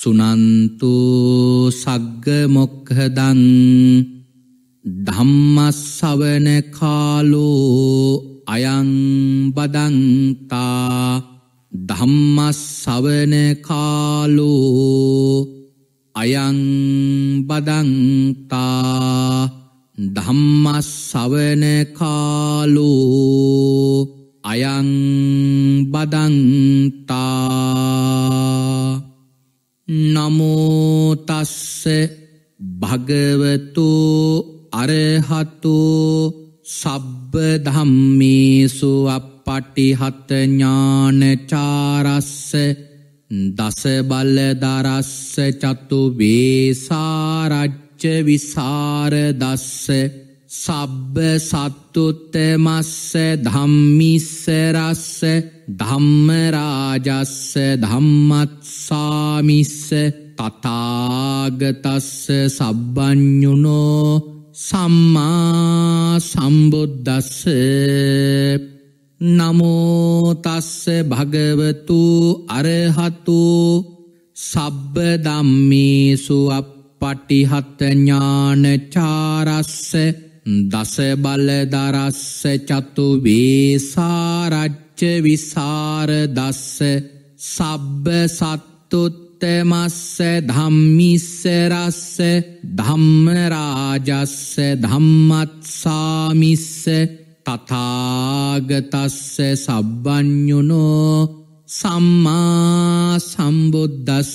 සුනන්තු සග්ග මොක්හදන් ධම්මස්සවන කාලෝ අයං බදන්තා ධම්මස්සවන කාලෝ අයං බදන්තා ධම්මස්සවන කාලෝ අයං බදන්තා නමෝතස්ස භගවතු අරහතු සබ්බ ධම්මේසු අපපටිහතඥානචාරස්ස දස බල්ලදරස්ස චතු වේසාරච්ච විසාරදස්ස සබ්බ සත්තුත්තමස්ස ධම්මිස්සරස්ස ධම්මරාජස්ස ධම්මත්සාමිස්ස තතාගතස්ස සබ්බ්ඥුනෝ සම්මා සම්බුද්ධස්ස නමෝතස්ස භගවතු අරහතු සබ්බ දම්මේසු අප පටිහත ඥානචාරස්ස දසබල දරස්ස චතු වේසාරච්ච විසාර දස්ස සබ්බ සත්තුත්තමස්ස ධම්මිස්සරස්ස ධම්මරාජස්ස ධම්මත්සාමිස්ස තතාගතස්ස සබ්බ්ඥුනෝ සම්මා සම්බුද්දස්ස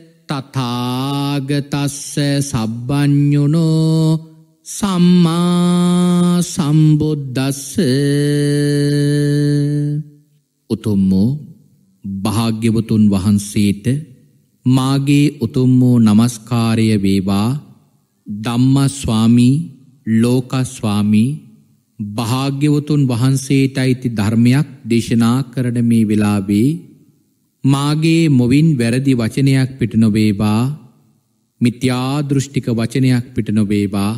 තතාගතස්ස සබ්බ්ඥුණෝ සම්මා සම්බුද්ධස්ස උතුම්මෝ භාග්‍යවතුන් වහන්සේට මාගේ උතුම්මෝ නමස්කාරය වේවා ධම්මස්වාමී ලෝකස්වාමී භාග්‍යවතුන් වහන්සේට අයිති ධර්මයක් දේශනා කරන මේ වෙලාවේ මාගේ මොවින් වැරදි වචනයක් පිට නොබේවා මිත්‍යාදෘෂ්ටික වචනයක් පිට නොබේවා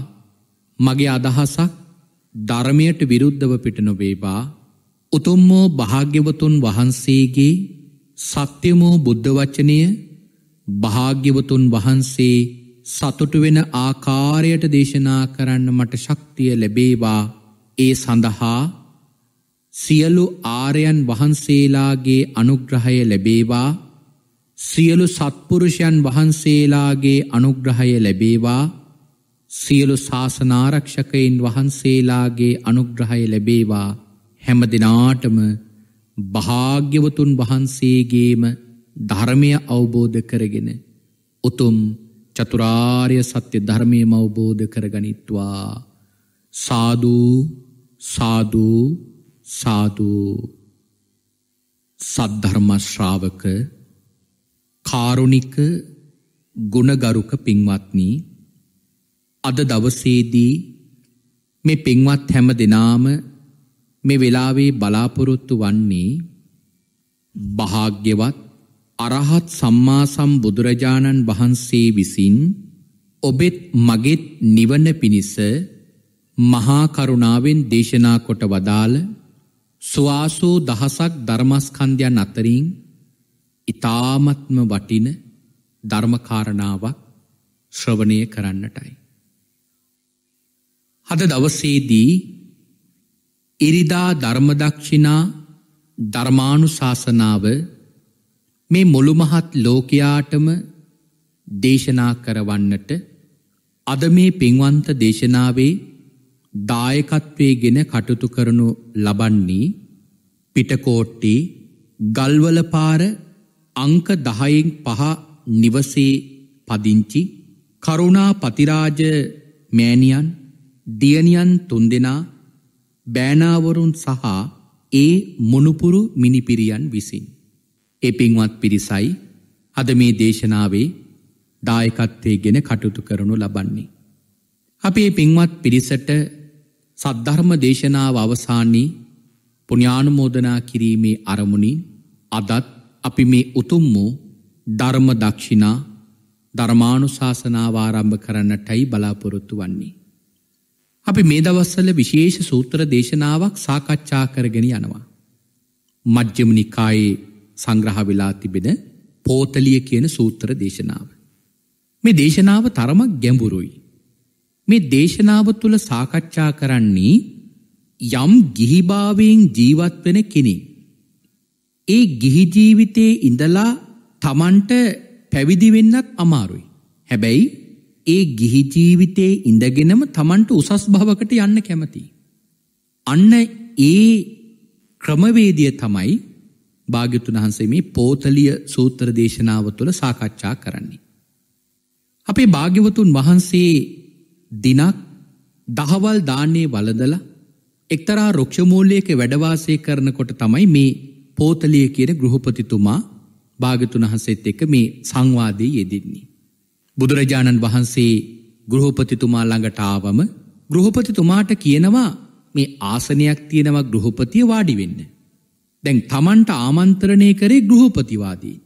මගේ අදහසක් ධර්මයට විරුද්ධව පිට නොබේවා උතුම්මෝ භාග්‍යවතුන් වහන්සේගේ සත්‍යමෝ බුද්ධ වචනය භාග්‍යවතුන් වහන්සේ සතුටු වෙන ආකාරයට දේශනා කරන්න මට ශක්තිය ලැබේවා ඒ සඳහා සියලු ආරයන් වහන්සේලාගේ අනුග්‍රහය ලැබේවා සියලු සත්පුරුෂයන් වහන්සේලාගේ අනුග්‍රහය ලැබේවා සියලු ශාසනාරක්ෂකයින් වහන්සේලාගේ අනුග්‍රහය ලැබේවා හැම දිනාටම භාග්‍යවතුන් වහන්සේගේම ධර්මය අවබෝධ කරගෙන උතුම් චතුරාර්ය සත්‍ය ධර්මයම අවබෝධ කරගනිත්වා සාදු සාදු සාදු සද්ධර්මශ්‍රාවක කාරුණික ගුණගරුක පින්වත්නී අද දවසේදී මේ පින්වත් හැම දෙනාම මේ වෙලාවේ බලාපොරොත්තු වන්නේ භාග්‍යවත් අරහත් සම්මා සම්බුදුරජාණන් වහන්සේ විසින් ඔබෙත් මගෙත් නිවන පිණිස මහා කරුණාවෙන් දේශනා කොට වදාළ ස්වාසූ දහසක් ධර්මස්කන්ධයන් අතරින් ඉතාමත්ම වටින ධර්මකාරණාවක් ශ්‍රවණය කරන්නටයි. හද දවසේදී ඉරිදා ධර්මදක්ෂිනා ධර්මානු ශාසනාව මේ මුළුමහත් ලෝකයාටම දේශනා කරවන්නට අද මේ පින්වන්ත දේශනාවේ දායකත්වයේ ගෙන කටයුතු කරනු ලබන්නේ පිටකෝට්ටි ගල්වලපාර අංක දහයෙන් පහ නිවසේ පදිංචි කරුණා පතිරාජ මෑණියන් දියණියන් තුන්දෙනා බෑනාවරුන් සහ ඒ මොනුපුරු මිනිපිරියන් විසින්. ඒ පින්වත් පිරිසයි අද මේ දේශනාවේ දායකත්වයේ ගෙන කටයුතු කරනු ලබන්නේ. අපේ පින්වත් පිරිසට සද්ධර්ම දේශනාව අවසානී පුුණ්‍යානුමෝදනා කිරීමේ අරමුණින් අදත් අපි මේ උතුම් වූ ධර්ම දක්ෂිනා ධර්මානු ශාසනාවාරම්භ කරන්නටයි බලාපොරොත්තු වන්නේ. අපි මේ දවස්සල විශේෂ සූත්‍ර දේශනාවක් සාකච්ඡා කරගෙන යනවා. මජ්්‍යමනිකායේ සංග්‍රහ වෙලා තිබෙන පෝතලිය කියන සූත්‍ර දේශනාව. මේ දේශනාව තරමක් ගැඹුරුයි. මේ දේශනාව තුළ සාකච්ඡා කරන්නේ යම් ගිහිභාවයෙන් ජීවත්වෙන කෙනෙ. ඒ ගිහිජීවිතයේ ඉඳලා තමන්ට පැවිදිවෙන්නත් අමාරුයි. හැබැයි ඒ ගිහිජීවිතයේ ඉඳගෙනම තමන්ට උසස් භාවකට යන්න කැමති. අන්න ඒ ක්‍රමවේදිය තමයි භාග්‍යතුන් වහන්සේ මේ පෝතලිය සූත්‍ර දේශනාව තුළ සාකච්ඡා කරන්නේ. අපේ භාග්‍යවතුන් වහන්සේ දිනක් දහවල් දාන්නේ වලදලා එක්තරා රොක්ෂමූල්ලයක වැඩවාසය කරනකොට තමයි මේ පෝතලිය කියන ගෘහපතිතුමා භාගතුන් වහන්සේත් එක්ක මේ සංවාදයේ යෙදෙන්නේ. බුදුරජාණන් වහන්සේ ගෘහපතිතුමා ළඟට ආවම ගෘහපතිතුමාට කියනවා මේ ආසනයක් තියෙනවා ගෘහපතිය වාඩි වෙන්න. දැන් Tamanට ආමන්ත්‍රණය කරේ ගෘහපතිවාදී.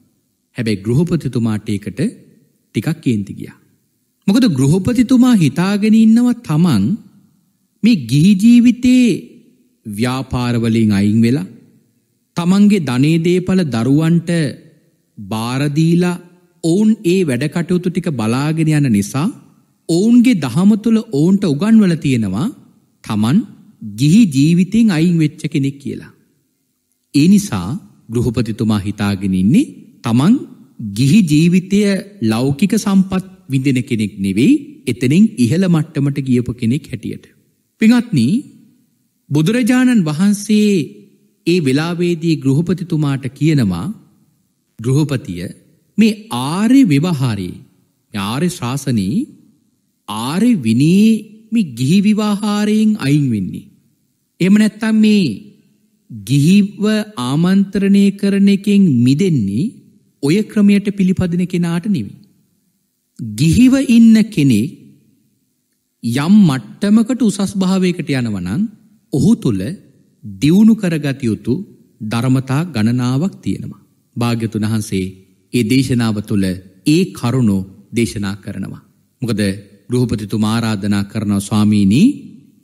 හැබැයි ගෘහපතිතුමාට ඒකට ටිකක් කේන්ති ගියා. මොකද ගෘහපතිතුමා හිතාගෙන ඉන්නව තමන් මේ ගිහිජීවිතයේ ව්‍යාපාරවලින් අයින් වෙලා තමන්ගේ ධනේදේපල දරුවන්ට බාරදීලා ඔවුන් ඒ වැඩකටයුතු ටික බලාගෙන යන නිසා ඔවුන්ගේ දහම තුළ ඔවුන්ට උගන්වල තියෙනවා තමන් ගිහි ජීවිතෙන් අයින් වෙච්ච කෙනෙක් කියලා. ඒ නිසා ගෘහපතිතුමා හිතාගෙන ඉන්නේ තමන් ගිහි ජීවිතය ලෞකික සම්පත් විඳෙන කෙනෙක් නෙවෙයි එතනින් ඉහළ මට්ටමට ගියපු කෙනෙක් හැටියට. පිඟත්න බුදුරජාණන් වහන්සේ ඒ වෙලාවේදී ගෘහපතිතුමාට කියනවා ගෘහපතිය මේ ආරය ව්‍යවහාරයේ ආරය ශාසනී ආරය විනී මේ ගිහි විවාහාරයෙන් අයින් වෙන්නේ. එහෙම නැත්තම් මේ ගිහිව ආමන්ත්‍රණය කරන එකෙන් මිදෙන්නේ ඔය ක්‍රමයට පිළිපදින කෙනාට නෙවෙයි. ගිහිව ඉන්න කෙනෙක් යම් මට්ටමකට උසස් භාවයකට යනවනං ඔහු තුළ දියුණු කරගත යුතු ධර්මතා ගණනාවක් තියෙනවා. භාග්‍යතුන් වහන්සේ ඒ දේශනාව තුළ ඒ කරුණු දේශනා කරනවා. මොකද ගෘහපතිතු මාරාධනා කරනව ස්වාමීණී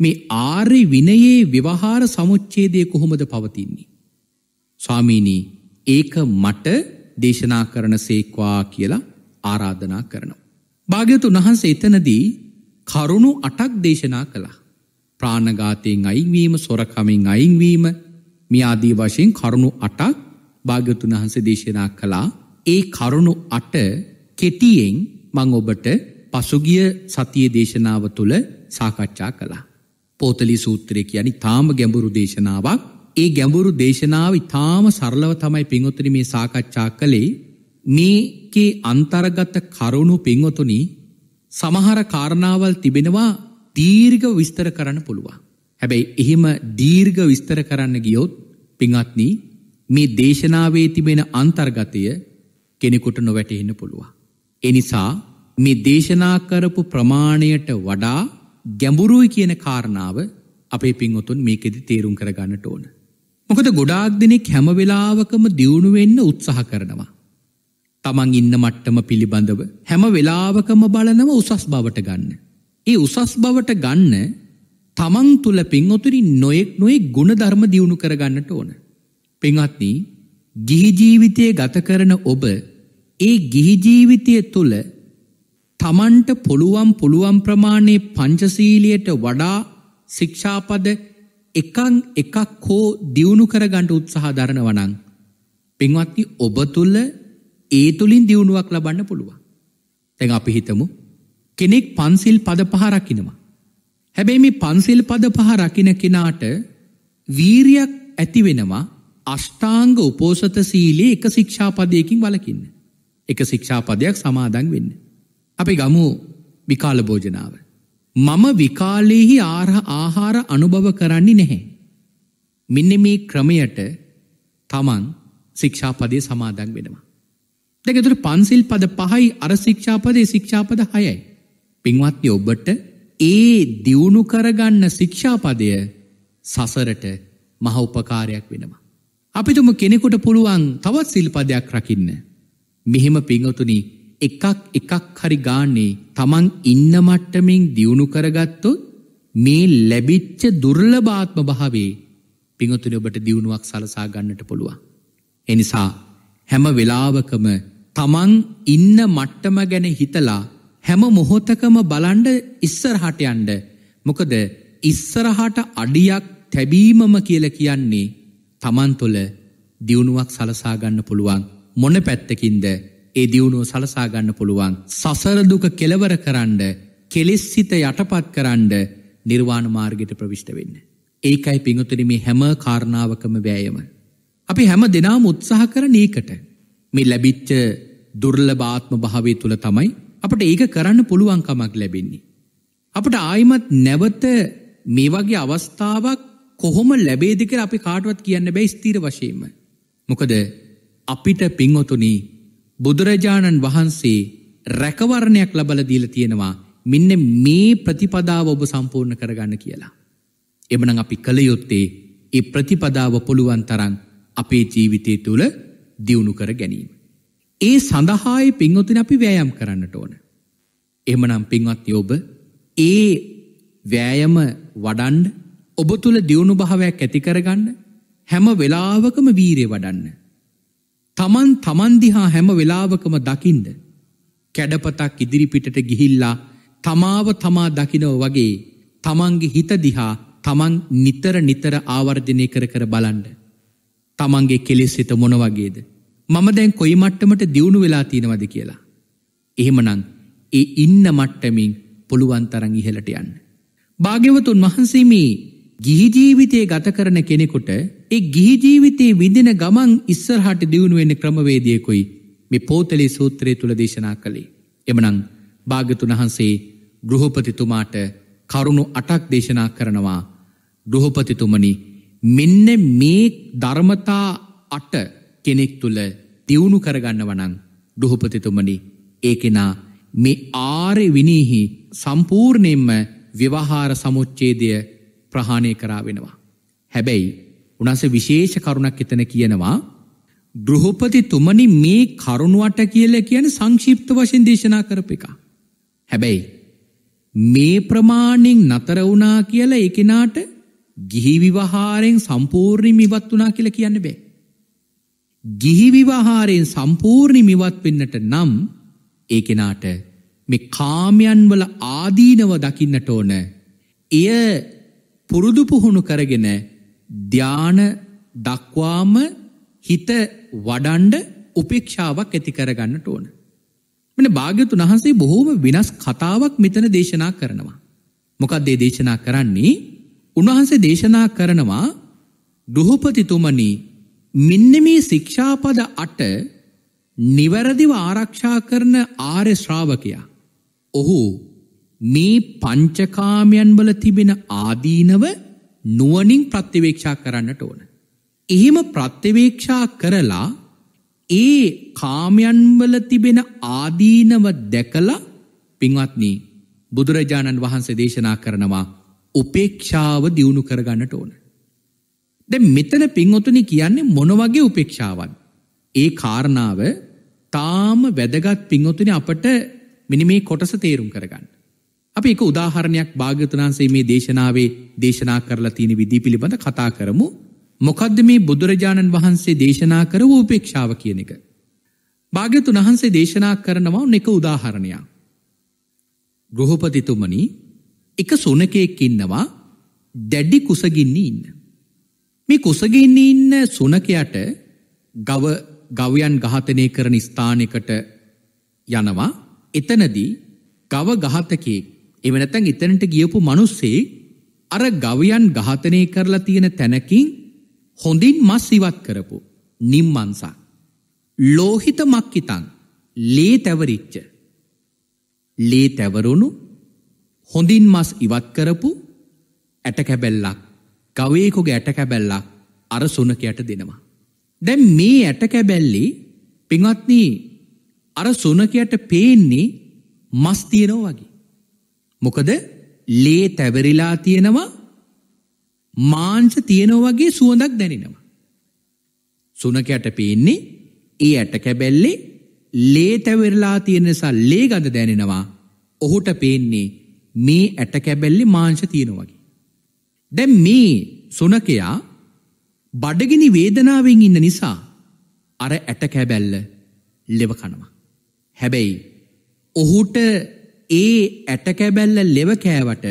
මේ ආර්ය විනයේ ව්‍යවහාර සමුච්චේදය කොහොමද පවතින්නේ. ස්වාමීණී ඒක මට දේශනා කරන සේක්වා කියලා ආරාධනා කරනවා. භාග්‍යතුන් වහන්සේ එතනදී කරුණු අටක් දේශනා කළා. ප්‍රාණගාතයෙන් අයිවීම සොරකමින් අයින්වීම මියාදී වශයෙන් කරුණු අටක් භාග්‍යතුන් වහන්සේ දේශනා කළා ඒ කරුණු අට කෙටියෙන් මං ඔබට පසුගිය සතිය දේශනාව තුළ සාකච්ඡා කළා. පෝතලි සූත්‍රය කියන තාම ගැඹුරු දේශනාවක් ඒ ගැඹුරු දේශනාව ඉතාම සරලව තමයි පිංහොතන මේ සාකච්ඡා කළේ මේකේ අන්තර්ගත කරුණු පින්වතුනි සමහර කාරණාවල් තිබෙනවා දීර්ග විස්තර කරන්න පුළුවන්. හැබැයි එහෙම දීර්ග විස්තර කරන්න ගියොත් පිංහත්නී මේ දේශනාවේ තිබෙන අන්තර්ගතය කෙනෙකුට නොවැටහෙන්න පුළුවන්. එනිසා මේ දේශනා කරපු ප්‍රමාණයට වඩා ගැඹුරුයි කියන කාරණාව අපේ පින්වතුන් මේකෙදි තේරුම් කරගන්නට ඕන. මොකද ගොඩාක් දෙනෙක් හැම වෙලාවකම දියුණු වෙන්න උත්සාහ කරනවා. තමන් ඉන්න මට්ටම පිළිබඳව හැම වෙලාවකම බලනව උසස් බවට ගන්න. ඒ උසස් බවට ගන්න තමන් තුළ පින්ඔතුරි නොයෙක් නොයෙක් ගුණධර්ම දියුණු කරගන්නට ඕන. පෙන්වත්නි ගිහිජීවිතය ගත කරන ඔබ ඒ ගිහිජීවිතය තුළ තමන්ට පුළුවන් පුළුවන් ප්‍රමාණය පංචසීලියට වඩා ශික්ෂාපද එකං එකක් හෝ දියුණු කරගන්නට උත්සාහ දරනවනං. පෙන්වත්නි ඔබ තුළ ඒ තුළින් දියුණුවක් ලබන්න පුළුවන්. තැන් අපි හිතමු කෙනෙක් පන්සිල් පද පහරකිනවා. හැබැයි මේ පන්සිල් පද පහ රකින කෙනාට වීරයක් ඇතිවෙනවා අෂ්ටාංග උපෝසත සීලේ එක ශික්ෂාපදයකින් වලකින්න. එක ශික්ෂාපදයක් සමාදන් වෙන්න. අපි ගමු විකාල භෝජනාව. මම විකාලයෙහි ආරහ ආහාර අනුභව කරන්නේ නැහැ. මෙන්න මේ ක්‍රමයට තමන් ශික්ෂාපදය සමාදන් වෙනවා. දැකතුර පන්සිල් පද පහයි අරශික්ෂාපදය ශික්ෂාපද හයයි. පින්වත්ය ඔබට ඒ දියුණු කරගන්න ශික්ෂාපදය සසරට මහඋපකාරයක් වෙනවා. අපිතුම කෙනෙකුට පුළුවන් තවත් සිල්පදයක් රකින්න. මෙහෙම පිංහතුනි එකක් එකක් හරි ගාන්නේ තමන් ඉන්න මට්ටමින් දියුණු කරගත්තොත් මේ ලැබිච්ච දුර්ලභාත්ම භාවේ පිංහතුනි ඔබට දියුණුවක් සලසා ගන්නට පුළුවන්. එනිසා හැම වෙලාවකම තමන් ඉන්න මට්ටම ගැන හිතලා හැම මොහොතකම බලන්ඩ ඉස්සරහට යන්ඩ. මොකද ඉස්සරහට අඩියක් තැබීමම කියල කියන්නේ තමන් තුළ දියුණුවක් සලසාගන්න පුළුවන්. මොන පැත්තකින්ද ඒ දියුණුව සලසාගන්න පුළුවන්. සසරදුක කෙලවර කරන්ඩ කෙලෙස්සිත යටපත් කරන්ඩ නිර්වාණ මාර්ගයට ප්‍රවිෂ්ට වෙන්න. ඒකයි පිඟතුරිමි හැම කාරණාවකම වෑයම. අපි හැම දෙනාම උත්සාහ කරන ඒකට. මේ ලැබිච්ච දුර්ලභාත්ම භාවය තුළ තමයි අපට ඒක කරන්න පුළුවන්කමක් ලැබෙන්නේ. අපට ආයිමත් නැවත මේ වගේ අවස්ථාවක් කොහොම ලැබේදිකර අපි කාටුවත් කියන්න බැයි ස්තීර වශයෙන්ම. මොකද අපිට පින්වතුනි බුදුරජාණන් වහන්සේ රැකවරණයක් ලබල දීල තියෙනවා මෙන්න මේ ප්‍රතිපදාව ඔබ සම්පූර්ණ කරගන්න කියලා. එමන අපි කළයොත්තේ ඒ ප්‍රතිපදාව පුළුවන් තරන් අපේ ජීවිතය තුළ දියුණු කර ගැනීම. ඒ සඳහායි පින්වතින අපි වෑයම් කරන්නට ඕන. එමනම් පින්වත් යෝබ ඒ වෑයම වඩන්ඩ ඔබ තුළ දියුණු භාවයක් ඇතිකරගන්න හැම වෙලාවකම වීරය වඩන්න. තමන් තමන්දිහා හැම වෙලාවකම දකිින්ද. කැඩපතක් ඉදිරිපිටට ගිහිල්ලා තමාව තමා දකිනෝ වගේ තමන්ගේ හිත දිහා තමන් නිතර නිතර ආවර්ධනය කර කර බලන්ඩ. තමන්ගේ කෙලෙස් හිත මොන වගේද. මම දැන් කොයි මට්ටමට දියුණු වෙලා තියෙනවද කියලා. එහෙමනං ඒ ඉන්න මට්ටමින් පුළුවන් තරං ඉහලට යන්න. භාග්‍යවතුන් වහන්සේ මේ ගිහිජීවිතය ගත කරන කෙනෙකුට ඒ ගිහිජීවිතයේ විඳෙන ගමන් ඉස්සරහට දියුණුවෙන්න ක්‍රමවේදයකුයි මේ පෝතලේ සූත්‍රය තුළ දේශනා කළේ. එමනං භාගතුන් වහන්සේ ගෘහපතිතුමාට කරුණු අටක් දේශනා කරනවා ගෘහපතිතුමනි මෙන්න මේ ධර්මතා අට කෙනෙක් තුළ දියුණු කරගන්නවනං ඩොහොපතිතුමනි ඒකෙනා මේ ආරය විනීහි සම්පූර්ණයෙන්ම ව්‍යවහාර සමුච්චේදය ප්‍රහාණය කරා වෙනවා. හැබැයි උනස විශේෂ කරුණක් එතන කියනවා ගෘහපති තුමනි මේ කරුණුවට කියල කියන සංශීප්ත වශයෙන් දේශනා කරප එක. හැබැයි මේ ප්‍රමාණෙන් නතර වුණා කියලා එකනාට ගිහිවිවහාරෙන් සම්පූර්ණිම ඉවත් වනා කියල කියන්න බෑ. ගිහිවිවාහාරයෙන් සම්පූර්ණි මිවත් වෙන්නට නම් ඒකෙනාට මෙ කාමයන්වල ආදීනව දකින්නට ඕන එය පුරුදුපුහුණු කරගෙන ධ්‍යාන දක්වාම හිත වඩන්ඩ උපේක්ෂාවක් ඇති කරගන්නට ඕන. මෙන භාග්‍යතු වහන්සේ බොහෝම වෙනස් කතාවක් මෙතන දේශනා කරනවා. මොකක්ද දේ දේශනා කරන්නේ උන්වහන්සේ දේශනා කරනවා ගෘහපතිතුමනී මෙන්න මේ ශික්ෂාපද අට නිවැරදිව ආරක්ෂා කරන ආර්ය ශ්‍රාවකයා. ඔහු මේ පංචකාමයන් වල තිබෙන ආදීනව නුවනින් ප්‍රත්තිවේක්ෂා කරන්නට ඕන. එහෙම ප්‍රත්තිවේක්ෂා කරලා ඒ කාමයන්වල තිබෙන ආදීනව දැකලා පින්වත්නී බුදුරජාණන් වහන්සේ දේශනා කරනවා උපේක්ෂාව දියුණු කරගන්නට ඕන. දැ මෙතන පින්වතුනි කියන්නේ මොනවගේ උපේක්ෂාවන්. ඒ කාරණාව තාම වැදගත් පින්වතුනි අපට මිනිමේ කොටස තේරුම් කරගන්න. අපි එක උදාහරණයක් භාගතුනාන්සේ මේ දේශනාවේ දේශනා කරලා තියෙන විදී පිළිබඳ කතා කරමු මොකද්ද මේ බුදුරජාණන් වහන්සේ දේශනා කර වූ උපේක්ෂාව කියන එක. භාග්‍යතුන් වහන්සේ දේශනා කරනවා එක උදාහරණයක්. ගෘහපතිතුමනි එක සුනකයෙක් ඉන්නවා දැඩි කුසගින්නේ ඉන්න. මේ කුසගෙන්න ඉන්න සුනකයට ගව ගවයන් ගාතනය කරන ස්ථානකට යනවා එතනදී ගව ගහතකේ එවනතැන් එතනට ගියපු මනුස්සේ අර ගවයන් ගාතනය කරලා තියෙන තැනකින් හොඳින් මස් ඉවත් කරපු නිම්මන්සා. ලෝහිත මක්කිතන් ලේ තැවරිච්ච. ලේ තැවරුණු හොඳින් මස් ඉවත් කරපු ඇටකැබැල්ලක් ගවයකුගේ ඇටකැබැල්ලක් අර සුනකයට දෙනවා. දැම් මේ ඇටකැබැල්ලි පිංවත්නී අර සුනකයට පේන්නේ මස්තියනෝ වගේ. මොකද ලේ තැවරිලා තියෙනවා මාංශ තියෙනෝ වගේ සුවඳක් දැනෙනවා. සුනකයට පේන්නේ ඒ ඇටකැබැල්ලේ ලේ තැවරලා තියෙන නිසා ලේ ගඳ දැනෙනවා ඔහුට පේන්නේ මේ ඇටකැබැල්ලි මාංශ තියෙනවගේ. දැන් මේ සුනකයා බඩගිනි වේදනාවෙන් ඉන්න නිසා අර ඇටකැබැල්ල ලෙව කනවා. හැබැයි ඔහුට ඒ ඇටකැබැල්ල ලෙවකෑවට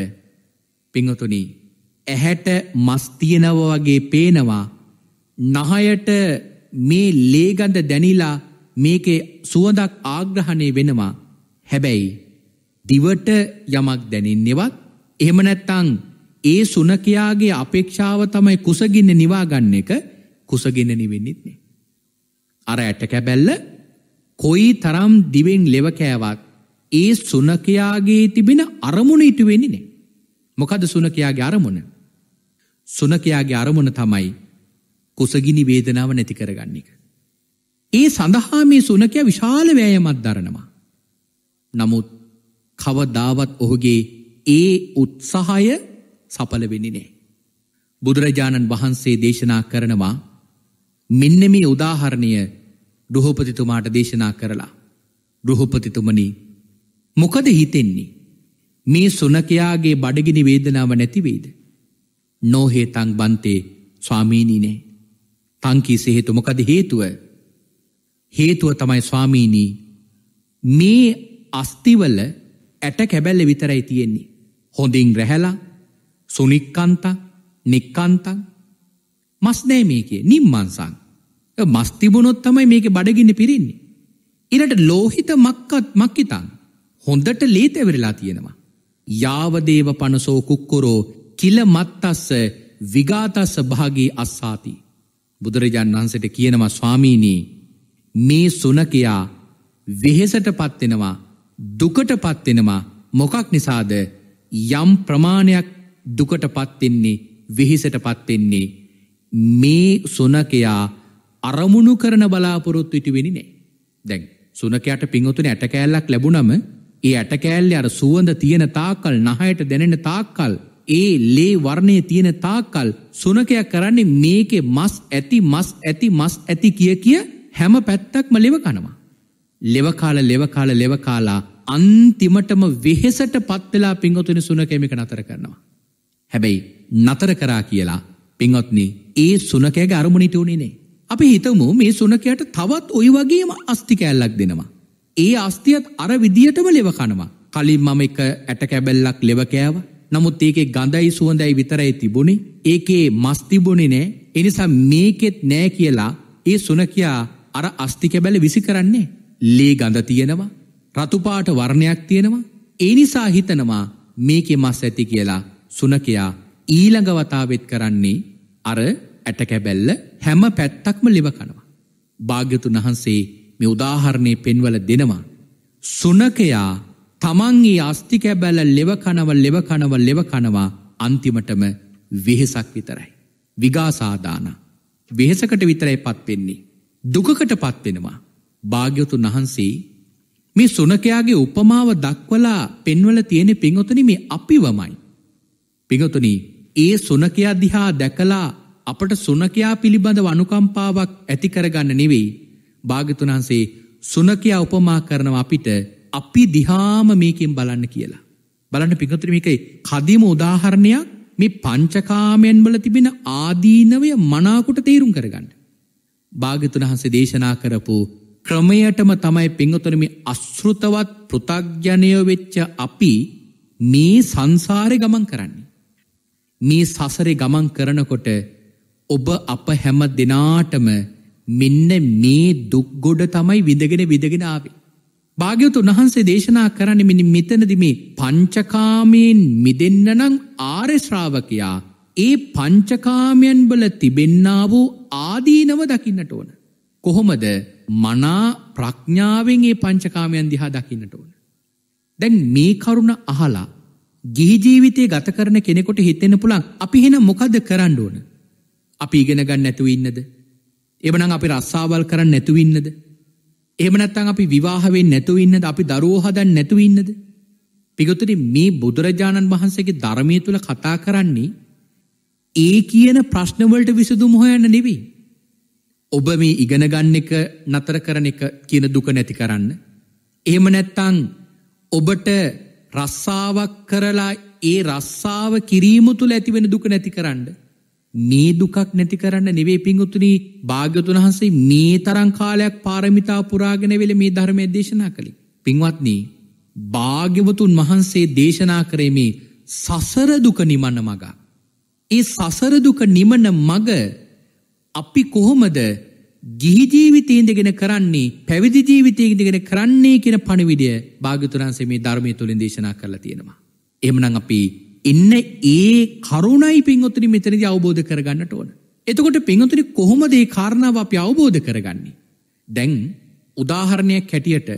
පිංහතුනි ඇහැට මස්තියනව වගේ පේනවා නහයට මේ ලේගඳ දැනිලා මේකේ සුවඳක් ආග්‍රහණය වෙනවා හැබැයි දිවට යමක් දැනින් නෙවත් එහෙමනැත්තං ඒ සුනකයාගේ අපේක්ෂාව තමයි කුසගින්න නිවාගන්න එක කුසගින්න නිවෙන්නෙත්නේ. අර ඇට කැබැල්ල කොයි තරම් දිවෙන් ලෙවකෑවත් ඒ සුනකයාගේ තිබෙන අරමුණ ඉටු වෙනිනේ. මොකද සුනකයාගේ අරමුණ. සුනකයාගේ අරමුණ තමයි කුසගිනි වේදනාව නැති කරගන්න එක. ඒ සඳහා මේ සුනකයා විශාල වෑයමත් දරනවා. නමුත් කවදාවත් ඔහුගේ ඒ උත්සාහය සඵල වෙන්නේ නැහැ. බුදුරජාණන් වහන්සේ දේශනා කරනවා මෙන්න මේ උදාහරණය ගෘහපතිතුමාට දේශනා කරලා ගෘහපතිතුමනි මොකද හිතෙන්නේ මේ සුනකයාගේ බඩගිනි වේදනාව නැති වෙයිද නොහේතං බන්තේ ස්වාමීනි නේ තං කීසේ හේතු මොකද හේතුව හේතුව තමයි ස්වාමීනි මේ අස්තිවල ඇට කැබැල්ල විතරයි තියෙන්නේ හොඳින් රැහැලා සුනික්කන්තං නික්කන්තං මස් නෑ මේකේ නිම්මන්සං. මස් තිබුණොත් තමයි මේක බඩගින්න පිරෙන්නේ. ඉරට ලෝහිත මක්කත් මක්කිතන් හොඳට ලේතැවරලා තියෙනවා. යාවදේව පනසෝ කුක්කුරෝ කිල මත්තස්ස විගාතස්ස භාගේ අස්සාති. බුදුරජාන් වහන්සට කියනවා ස්වාමීනී මේ සුනකයා වෙහෙසට පත්වෙනවා දුකට පත්වෙනවා මොකක් නිසාද යම් ප්‍රමාණයක් දුකට පත්වෙන්නේ වෙහිසට පත්වෙන්නේ මේ සුනකයා අරමුණු කරන බලාපොරොත්තු ඉටිවෙනි නෑ දැන් සුනකයට පිංහතුන ඇටකෑල්ලක් ලැබුණම ඒ ඇටකෑල්ලෙ අර සුවඳ තියෙන තාකල් නහයට දැනෙන තාක්කල් ඒ ලේ වර්ණය තියෙන තාකල් සුනකයක් කරන්නේ මේකෙ මස් ඇති මස් ඇති මස් ඇති කිය කිය හැම පැත්තක්ම ලෙව කනවා. ලෙවකාල ලෙවකාල ලෙවකාලා අන්තිමටම වෙහෙසට පත්වෙලා පිංහතුන සුනකෙමික නතර කරනවා. හැබැයි නතර කරා කියලා පින්වත්නි ඒ සුනකයාගේ අරමුණට උනේ නේ. අපි හිතමු මේ සුනකයාට තවත් ওই වගේම අස්ති කෑල්ලක් දෙනවා. ඒ අස්තියත් අර විදියටම ලෙව කනවා. කලින් මම එක ඇට කැබැල්ලක් ලෙව කෑවා. නමුත් ඒකේ ගඳයි සුවඳයි විතරයි තිබුණේ. ඒකේ මස් තිබුණේ නෑ. ඒ නිසා මේකෙත් නෑ කියලා ඒ සුනකයා අර අස්ති කැබැල්ල විසි කරන්නේ. ලේ ගඳ තියෙනවා. රතුපාට වර්ණයක් තියෙනවා. ඒ නිසා හිතනවා මේකේ මස් ඇති කියලා සුනකයා ඊළඟ වතාවෙත් කරන්නේ අර ඇටකැබැල්ල හැම පැත්තක්ම ලිවකනවා. භාග්‍යතුන් වහන්සේ මේ උදාහරණය පෙන්වල දෙනවා. සුනකයා තමන්ගේ අස්තිකැබැල ලෙවකනව ලෙවකනව ලෙවකනවා අන්තිමටම වෙහෙසක් විතරයි. විගාසාදාන. වෙහෙසකට විතරයි පත්වෙන්නේ. දුකකට පත්වෙනවා. භාග්‍යතුන් වහන්සේ මේ සුනකයාගේ උපමාව දක්වලා පෙන්වල තියෙන පින්වතන මේ අපිවමයි. පිගතුනි ඒ සුනකයා දිහා දැකලා අපට සුනකයා පිළිබඳ වනුකම්පාවක් ඇතිකරගන්න නෙවෙයි භාගතුනන්සේ සුනකයා උපමා කරනව අපිට අපි දිහාම මේකින් බලන්න කියලා. බලන්න පිගතුරමිකයි කදිම උදාහරණයක් මේ පංචකාමයන් වල තිබෙන ආදීනවය මනාකුට තේරුම් කරගන්න. භාගතුන හන්සේ දේශනා කරපු ක්‍රමයටම තමයි පිංගතුනම අස්ෘතවත් පෘතග්ජනය වෙච්ච අපි මේ සංසාරය ගමන් කරන්න. මේ සසරේ ගමන් කරනකොට ඔබ අප හැම දෙනාටම මෙන්න මේ දුක්ගොඩ තමයි විඳගෙන විදගෙන ආවේ. භාග්‍යවතු වහන්සේ දේශනා කරන්න මිනි මෙතනදි මේ පංචකාමයෙන් මිදන්න නං ආර්ශ්‍රාවකයා ඒ පංචකාමයන් බල තිබෙන්න්නා වූ ආදීනව දකින්නට ඕන. කොහොමද මනා ප්‍රඥාවෙන් ඒ පංචකාමයන් දිහා දකින්නට ඕන. දැන් මේ කරුණ අහලා ගිහි ජීවිතය ගත කරන කෙනෙකොට හිතෙන පුළන් අපි හෙන මොකද කරන්න ඕන. අපි ඉගෙන ගන්න නැතුව ඉන්නද. එමනම් අපි රස්සාවල් කරන්න නැතුව ඉන්නද. එමනත්තන් අපි විවාහවෙන් නැතුව ඉන්නද අපි දරෝහදන් නැතුව ඉන්නද. පිගොතට මේ බුදුරජාණන් වහන්සේගේ ධර්මය තුළ කතා කරන්නේ ඒ කියන ප්‍රශ්නවලට විසදුම් හොයන්න නෙවී. ඔබ මේ ඉගෙනගන්න එක නතර කරන එක කියන දුක නැති කරන්න. එහෙම නැත්තං ඔබට රස්සාවක් කරලා ඒ රස්සාව කිරීම තුළ ඇතිවෙන දුක නැති කරන්න. මේ දුකක් නැති කරන්න නෙවේ පිංගුතුන භාග්‍යතුන් වහන්සේ මේ තරං කාලයක් පාරමිතා පුරාගෙනවෙල මේ ධර්මය දේශනා කළි. පින්වත්නී භාග්‍යවතුන් වහන්සේ දේශනා කරේමේ සසරදුක නිමන්න මග. ඒ සසරදුක නිමන මග අපි කොහොමද ගිහි ජීවිතය ඉඳගෙන කරන්නේ පැවිදි ජීවිතය ඉඳගෙන කරන්නේ කියන පණිවිඩිය භාගතුරන්සේ මේ ධර්මය තුළින් දේශනා කරලා තියෙනවා. එමනං අපි එන්න ඒ කරුණයි පින්ගොතුනි මෙතනද අවබෝධ කරගන්නට ඕන. එතකොට පින්ගොතුනි කොහොමදේ කාරණාව අප අවබෝධ කරගන්නේ. දැන් උදාහරණයක් හැටියට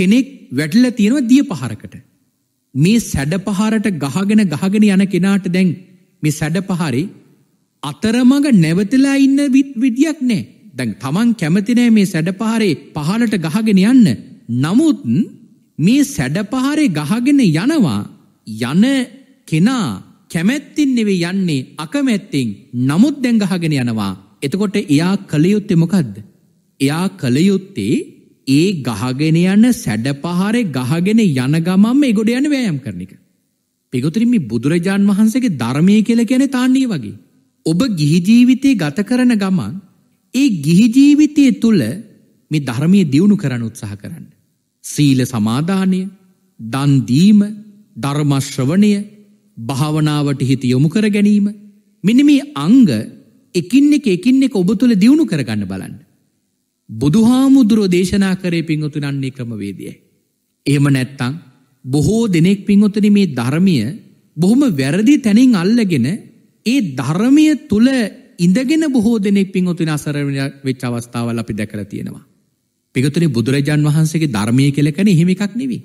කෙනෙක් වැටල තියෙනවා දිය පහරකට. මේ සැඩ පහරට ගහගෙන ගහගෙන යන කෙනාට දැන් මේ සැඩ පහරි අතරමඟ නැවතලා ඉන්න විදියක් නෑ. දැන් තමන් කැමතිනෑ මේ සැඩපහරේ පහලට ගහගෙන යන්න. නමුත් මේ සැඩපහරේ ගහගෙන යනවා යන කෙනා කැමැත්තින් නෙවේ යන්නේ අකමැත්තිෙන් නමුත් දැන් ගහගෙන යනවා. එතකොට එයා කළයුත්තේ මොකක්ද. එයා කළයුත්තේ ඒ ගහගෙන යන සැඩපහරේ ගහගෙන යන ගමම්ම ගොඩ යන වෑයම් කරනික. පිගොතරින් මේ බුදුරජාන් වහන්සේගේ ධර්මය කියල කියන තාන්නේ වගේ. ඔබ ගිහිජීවිතය ගත කරන ගමන් ඒ ගිහි ජීවිතය තුළ මේ ධර්මය දියුණු කරන්න උත්සාහ කරන්න. සීල සමාධානය දන්දීම ධර්මශ්‍රවණය භාවනාවට හිත යොමු කර ගැනීම මෙනි මේ අංග එකින් එක එකින් එක ඔබ තුළ දියුණු කරගන්න බලන්න. බුදුහාමුදුරෝ දේශනා කරේ පිංහතුනන්නේ ක්‍රමවේදයයි. එහෙම නැත්තං බොහෝ දෙනෙක් පිංහොතන මේ ධර්මිය බොහොම වැරදි තැනින් අල්ලගෙන ඒ ධර්මය තුළ ඉඳගෙන බොහෝ දෙනෙක් පින්වතුන අසරණ වෙච්ච අවස්ථාවල් අපි දැකලා තියෙනවා. පිගතුනේ බුදුරජාන් වහන්සේගේ ධර්මයේ කියලා කියන්නේ එහෙම එකක් නෙවෙයි.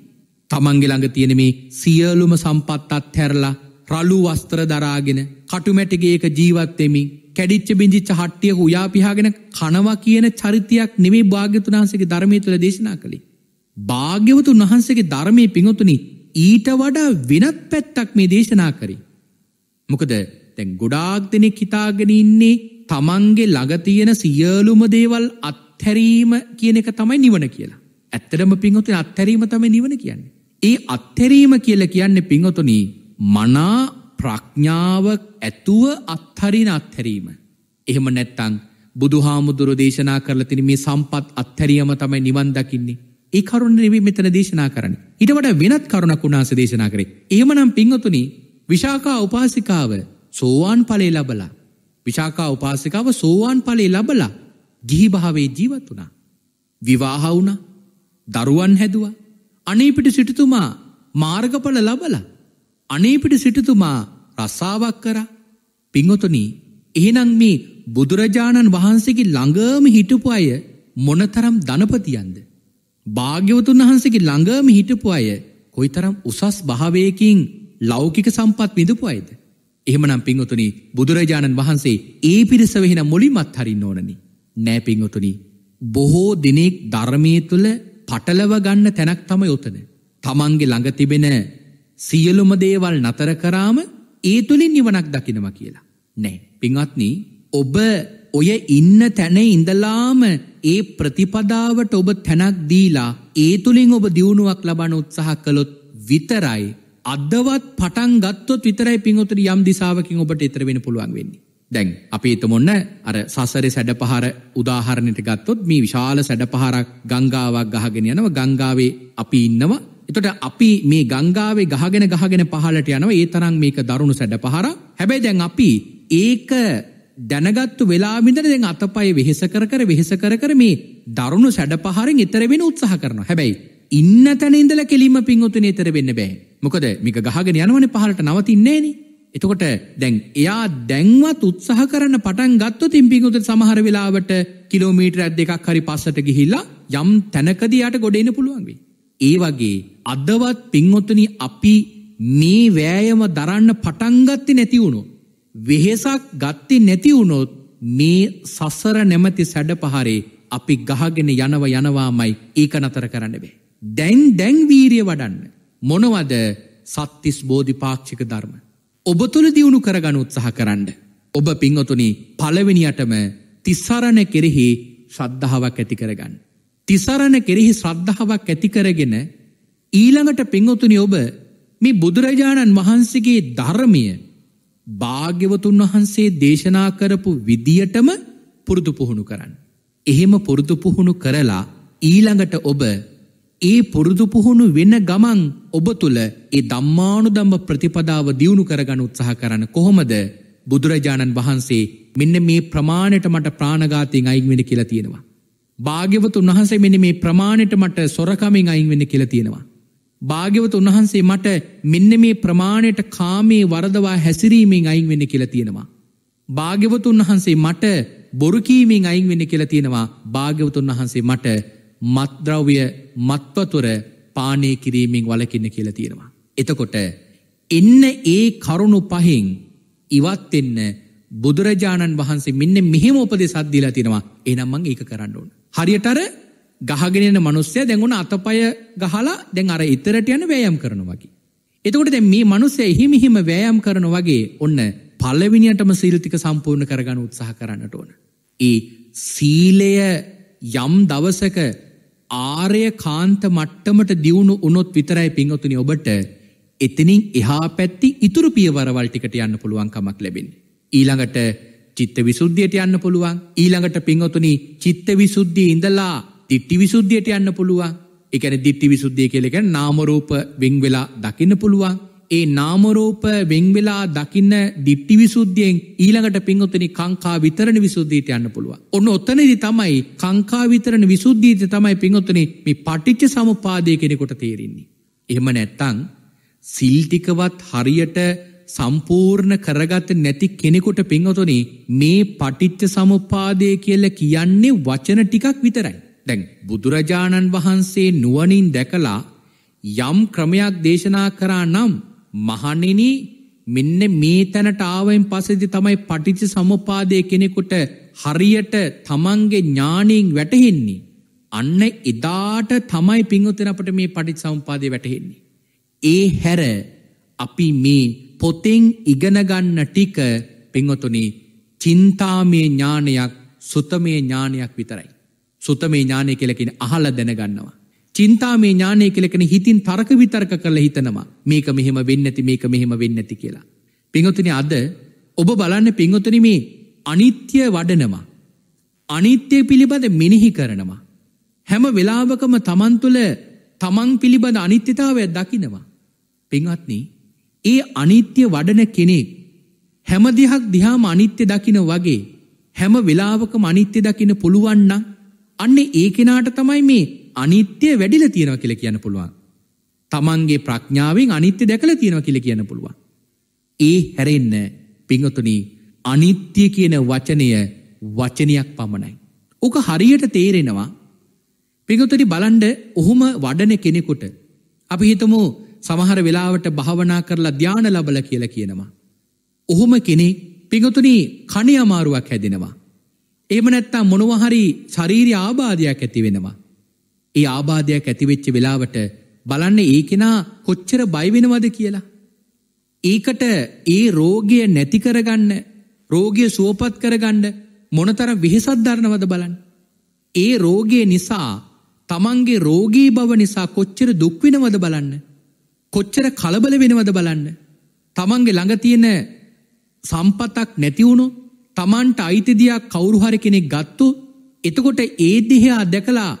තමන්ගේ ළඟ තියෙන මේ සියලුම සම්පත් අත්හැරලා රළු වස්ත්‍ර දරාගෙන කටුමැටිගේක ජීවත් වෙමින් කැඩිච්ච බිඳිච්ච හට්ටියක උයා පියාගෙන කනවා කියන චරිතයක් නෙමේ භාග්‍යවතුන් වහන්සේගේ ධර්මයේ තුල දේශනා කළේ. භාග්‍යවතුන් වහන්සේගේ ධර්මයේ පිඟුතුනි ඊට වඩා වෙනත් පැත්තක් මේ දේශනා කරේ. මොකද තැන් ගොඩාක් දෙනෙක් හිතාගෙන ඉන්නේ තමන්ගේ ළඟතියෙන සියලුම දේවල් අත්හැරීම කියන එක තමයි නිවන කියලා. ඇත්තටම පින්වතුනි අත්හැරීම තමයි නිවන කියන්නේ. ඒ අත්හැරීම කියලා කියන්නේ පින්වතුනි මනා ප්‍රඥාව ඇතුව අත්හරින අත්හැරීම. එහෙම නැත්තං බුදුහාමුදුරු දේශනා කරලා තින මේ සම්පත් අත්හැරියම තමයි නිවන් දකින්නේ. ඒ කරුණ නෙවෙයි මෙතන දේශනා කරන්නේ. ඊට වඩා වෙනත් කරුණක් උන්වහන්සේ දේශනා කරේ. එහෙමනම් පින්වතුනි විශාකා උපාසිකාව සෝවාන් පලේ ලබලා විශාකා උපාසිකාව සෝවාන් පලේ ලබලා ගිහි භාවේ ජීවත් වුණා. විවාහ වුණ දරුවන් හැදුව අනේපිට සිටතුමා මාර්ගඵල ලබල අනේපිට සිටතුමා රස්සාාවක් කර පිංහොතුනී එහෙනං මේ බුදුරජාණන් වහන්සේගේ ළඟම හිටපු අය මොනතරම් ධනපතියන්ද. භාග්‍යවතුන් වහන්සේගේ ළඟම හිටපු අය කොයිතරම් උසස් භාවයකින් ලෞකික සම්පත් විඳපු අයිද. එහමනම් පින්වතුනි බුදුරජාණන් වහන්සේ ඒ පිරිසවෙහෙන මුලිමත් හරින්න ඕනනි. නෑ පින්වතුනි. බොහෝ දෙනෙක් ධර්මය තුළ පටලව ගන්න තැනක් තම යොතන. තමන්ගේ ළඟ තිබෙන සියලුම දේවල් නතර කරාම ඒ තුළින් නිවනක් දකිනව කියලා. නෑ පින්වත්නි ඔබ ඔය ඉන්න තැන ඉඳලාම ඒ ප්‍රතිපදාවට ඔබ තැනක් දීලා ඒ තුළින් ඔබ දියුණුවක් ලබන උත්සාහ කළොත් විතරයි අදවත් පටන් ගත්තොත් විතරයි පිංහොතර යම් දිසාාවකින් ඔබට එතර වෙන පුළුවන් වෙන්නේ. දැන් අපි එතමොන්න අර සසර සැඩ පහර උදාහරණයට ගත්තොත් මේ විශාල සැඩ පහරක් ගංගාවක් ගහගෙන යනව ගංගාවේ අපි ඉන්නවා එතට අපි මේ ගංගාවේ ගහගෙන ගහගෙන පහලට යනව ඒ තරම් මේක දරුණු සැඩ පහර හැබැයි දැන් අපි ඒක දැනගත්තු වෙලාමිදර දෙ අතපයි වෙහෙස කර කර වෙහෙස කර කර මේ දරුණු සැඩ පහරෙන් එතරවෙන උත්සහ කරන හැබැයි ඉන්න තැන ඉඳල කෙලීම පින්වතුන එතර වෙන්න බෑ මොකද මේක ගහගෙන යනවන පහලට නවතින්නේන. එතකොට දැන් එයා දැන්වත් උත්සාහ කරන පටන් ගත්තු තිම්පිකුත සමහර වෙලාවට කිලෝමීටර ඇත් දෙකක් හරි පස්සට ගිහිල්ලා යම් තැනකදයාට ගොඩෙන පුළුවන්ගේ. ඒ වගේ අදවත් පින්වොත්තන අපි මේ වෑයම දරන්න පටන්ගත්ති නැතිවුණු. වෙහෙසක් ගත්ති නැතිවුණොත් මේ සස්සර නැමති සැඩ පහරේ අපි ගහගෙන යනව යනවාමයි ඒක නතර කරන්න බේ. දැන් දැන් වීරිය වඩන්න. මොනවද සත්තිස් බෝධිපාක්ෂික ධර්ම. ඔබ තුළ දියුණු කරගන උත්සහ කරන්න. ඔබ පිංහතුනි පලවෙනියටම තිස්සරණ කෙරෙහි ශ්‍රද්ධාවක් ඇති කරගන්න. තිසරණ කෙරෙහි ශ්‍රද්ධාවක් ඇතිකරගෙන ඊළඟට පිංහොතුනි ඔබ මේ බුදුරජාණන් වහන්සේගේ ධර්මය භාග්‍යවතුන් වහන්සේ දේශනා කරපු විදියටම පුරුදු පුහුණු කරන්න. එහෙම පුරුදු පුහුණු කරලා ඊළඟට ඔබ ඒ පුරුදු පුහුණු වෙන ගමන් ඔබ තුළ ඒ ධම්මානු දම්ම ප්‍රතිපදාව දියුණු කරගන උත්සාහ කරන්න කොහොමද බුදුරජාණන් වහන්සේ මෙන්න මේ ප්‍රමාණයට මට ප්‍රාණගාතයෙන් අයින්වෙන කියලා තියෙනවා. භාග්‍යවතුන් වහන්සේ මෙන මේ ප්‍රමාණයට මට සොරකමින් අයින්වෙන කියලා තියෙනවා. භාග්‍යවත උන්වහන්සේ මට මෙන්න මේ ප්‍රමාණයට කාමේ වරදවා හැසිරීමෙන් අයින් වෙන්න කියලා තියෙනවා. භාග්‍යවතුන් වහන්සේ මට බොරුකීමෙන් අයින් වෙන්න කියලා තියෙනවා භාග්‍යවතුන් වහන්සේ මට මත්ද්‍රව්‍ය මත්වතුර පානය කිරීමෙන් වලකින්න කියලා තියෙනවා. එතකොට එන්න ඒ කරුණු පහින් ඉවත්වෙන්න බුදුරජාණන් වහන්සේ මෙන්න මෙහෙම උපදෙ සද්දිලා තිනවා එනම්මං ඒක කරන්න ඕන. හරියටර ගහගෙනෙන මනුස්්‍යය දැඟුණ අතපය ගහලා දැන් අර ඉතරට යන වෑයම් කරන වගේ. එතකොට දැ මේ මනුස්සය හිමිහිම වෑයම් කරන වගේ ඔන්න පල්ලවිනිටම සීල්තික සම්පූර්ණ කරගන උත්සාහ කරන්නට ඕන. ඒ සීලය යම් දවසක ආරය කාන්ත මට්ටමට දියුණු උනොත් විතරයි පින්වතුනි ඔබට එතනින් එහා පැත්ති ඉතුරු පියවරවල් ටිකට යන්න පුළුවන්කමක් ලැබෙන්නේ. ඊළඟට චිත්ත විසුද්ධියට යන්න පුළුවන්. ඊළඟට පින්වතුනි චිත්ත විසුද්ධිය ඉඳලා ditthi විසුද්ධියට යන්න පුළුවන්. ඒ කියන්නේ ditthi විසුද්ධිය කියලා කියන්නේ නාම රූප වෙන් වෙලා දකින්න පුළුවන්. ඒ නාමරූප වෙංවෙලා දකින්න දිට්ටි විසුද්ධියෙන් ඊළඟට පින්ගොතනි කංකා විතරණ විසුද්ධීත යන්න පුළුව. ඔන්න ඔත්තනදි තමයි කංකා විතරණ විසුද්ධීත තමයි පින්ගොත්තන මේ පටිච්ච සමුපාදය කෙනෙකොට තේරෙන්නේ. එහම නැත්තං සිල්ටිකවත් හරියට සම්පූර්ණ කරගත නැති කෙනෙකුට පින්වතුනි මේ පටිච්ච සමුපාදය කියල කියන්නේ වචන ටිකක් විතරයි. දැන් බුදුරජාණන් වහන්සේ නුවනින් දැකලා යම් ක්‍රමයක් දේශනා කරා නම් මහනිනි මෙන්න මේ තැනට ආවෙන් පසෙදි තමයි පටිච්ච සමුපාදය කෙනෙකුට හරියට තමන්ගේ ඥානීෙන් වැටහෙන්නේ. අන්න එදාට තමයි පිංගුතන අපට මේ පටිච්ච සමුපාදය වැටහෙන්නේ. ඒ හැර අපි මේ පොතෙන් ඉගෙන ගන්න ටික පිංගතුනි චින්තාමේ ඥානයක් සුතමේ ඥානයක් විතරයි. සුතමේ ඥානය කියලා කියන අහලා දැනගන්නවා. චින්තාමේ ඥානය කෙලෙකෙන හිතින් තරක විතර්ක කරල හිතනවා මේක මෙහෙම වෙන්නැති මේක මෙහෙම වෙන්නැති කියලා. පිංහොතන අද ඔබ බලන්න පිංහොතන මේ අනිත්‍ය වඩනවා. අනිත්‍ය පිළිබඳ මිනිහි කරනවා. හැම වෙලාවකම තමන්තුළ තමන් පිළිබඳ අනිත්‍යතාවය දකිනවා. පිංහත්න ඒ අනිත්‍ය වඩන කෙනෙක් හැම දෙහක් දිහාම අනිත්‍ය දකින වගේ හැම වෙලාවක මනිත්‍ය දකින පුළුවන්න අන්න ඒ කෙනාට තමයි මේ අනිත්‍ය වැඩිල තියෙනව කියල කියන්න පුළුවන්. තමන්ගේ ප්‍රඥාවෙන් අනිත්‍ය දැකල තියෙනව කියල කියන්න පුළුවන්. ඒ හැරෙන්න පිංහතුනී අනිත්‍ය කියන වචනය වචනයක් පමණයි. ඕක හරියට තේරෙනවා පිගතුරි බලන්ඩ ඔහොම වඩන කෙනෙකුට. අපි හිතමු සමහර වෙලාවට භාවනා කරලා ධ්‍යාන ලබල කියල කියනවා. ඔහොම කෙනෙ පිගතුනී කණය අමාරුවක් හැදෙනවා. එම නැත්තා මොනවහරි ශරීරය ආබාධයක් ඇති වෙනවා. ඒ ආබාධයක් ඇතිවෙච්ච වෙලාවට බලන්න ඒ කෙනා කොච්චර බයිවෙනවද කියලා. ඒකට ඒ රෝගය නැතිකරගන්න රෝගය සුවපත් කරගන්න මොනතර විහෙසත්ධරණවද බලන්. ඒ රෝගය නිසා තමන්ගේ රෝගී බව නිසා කොච්චර දුක්විනවද බලන්න. කොච්චර කලබල වෙනවද බලන්න. තමන්ගේ ළඟතියෙන සම්පතක් නැතිවුණු තමන්ට අයිතිදයක් කවුරුහර කෙනෙක් ගත්තු එතකොට ඒ දිහා දැකලා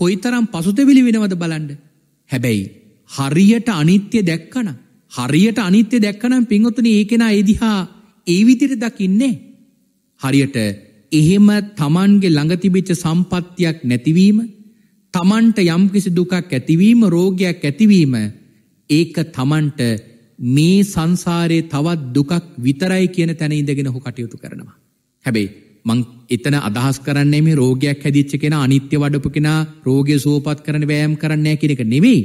කොයිතරම් පසුතැවිලි වෙනවද බලන්න. හැබැයි හරියට අනිත්‍ය දැක්කන හරියට අනිත්‍ය දැක්කනම් පින්වතුනි ඒ කෙනා ඒ දිහා ඒ විදිහට දකින්නේ. හරියට එහෙම Tamanගේ ළඟ තිබිච්ච සම්පත්තියක් නැතිවීම තමන්ට යම්කිසි දුකක් ඇතිවීම රෝගයක් ඇතිවීම ඒක තමන්ට මේ සංසාරයේ තවත් දුකක් විතරයි කියන තැන ඉඳගෙන හො කටයුතු කරනවා. හැබැයි මං එතන අදහස් කරන්නේ මේ රෝගයක් හැදිච්ච කෙනා අනිත්‍ය වඩපු කෙනා රෝගය සුවපත් කරන වෑයම් කරන්නේ කියන එක නෙමෙයි.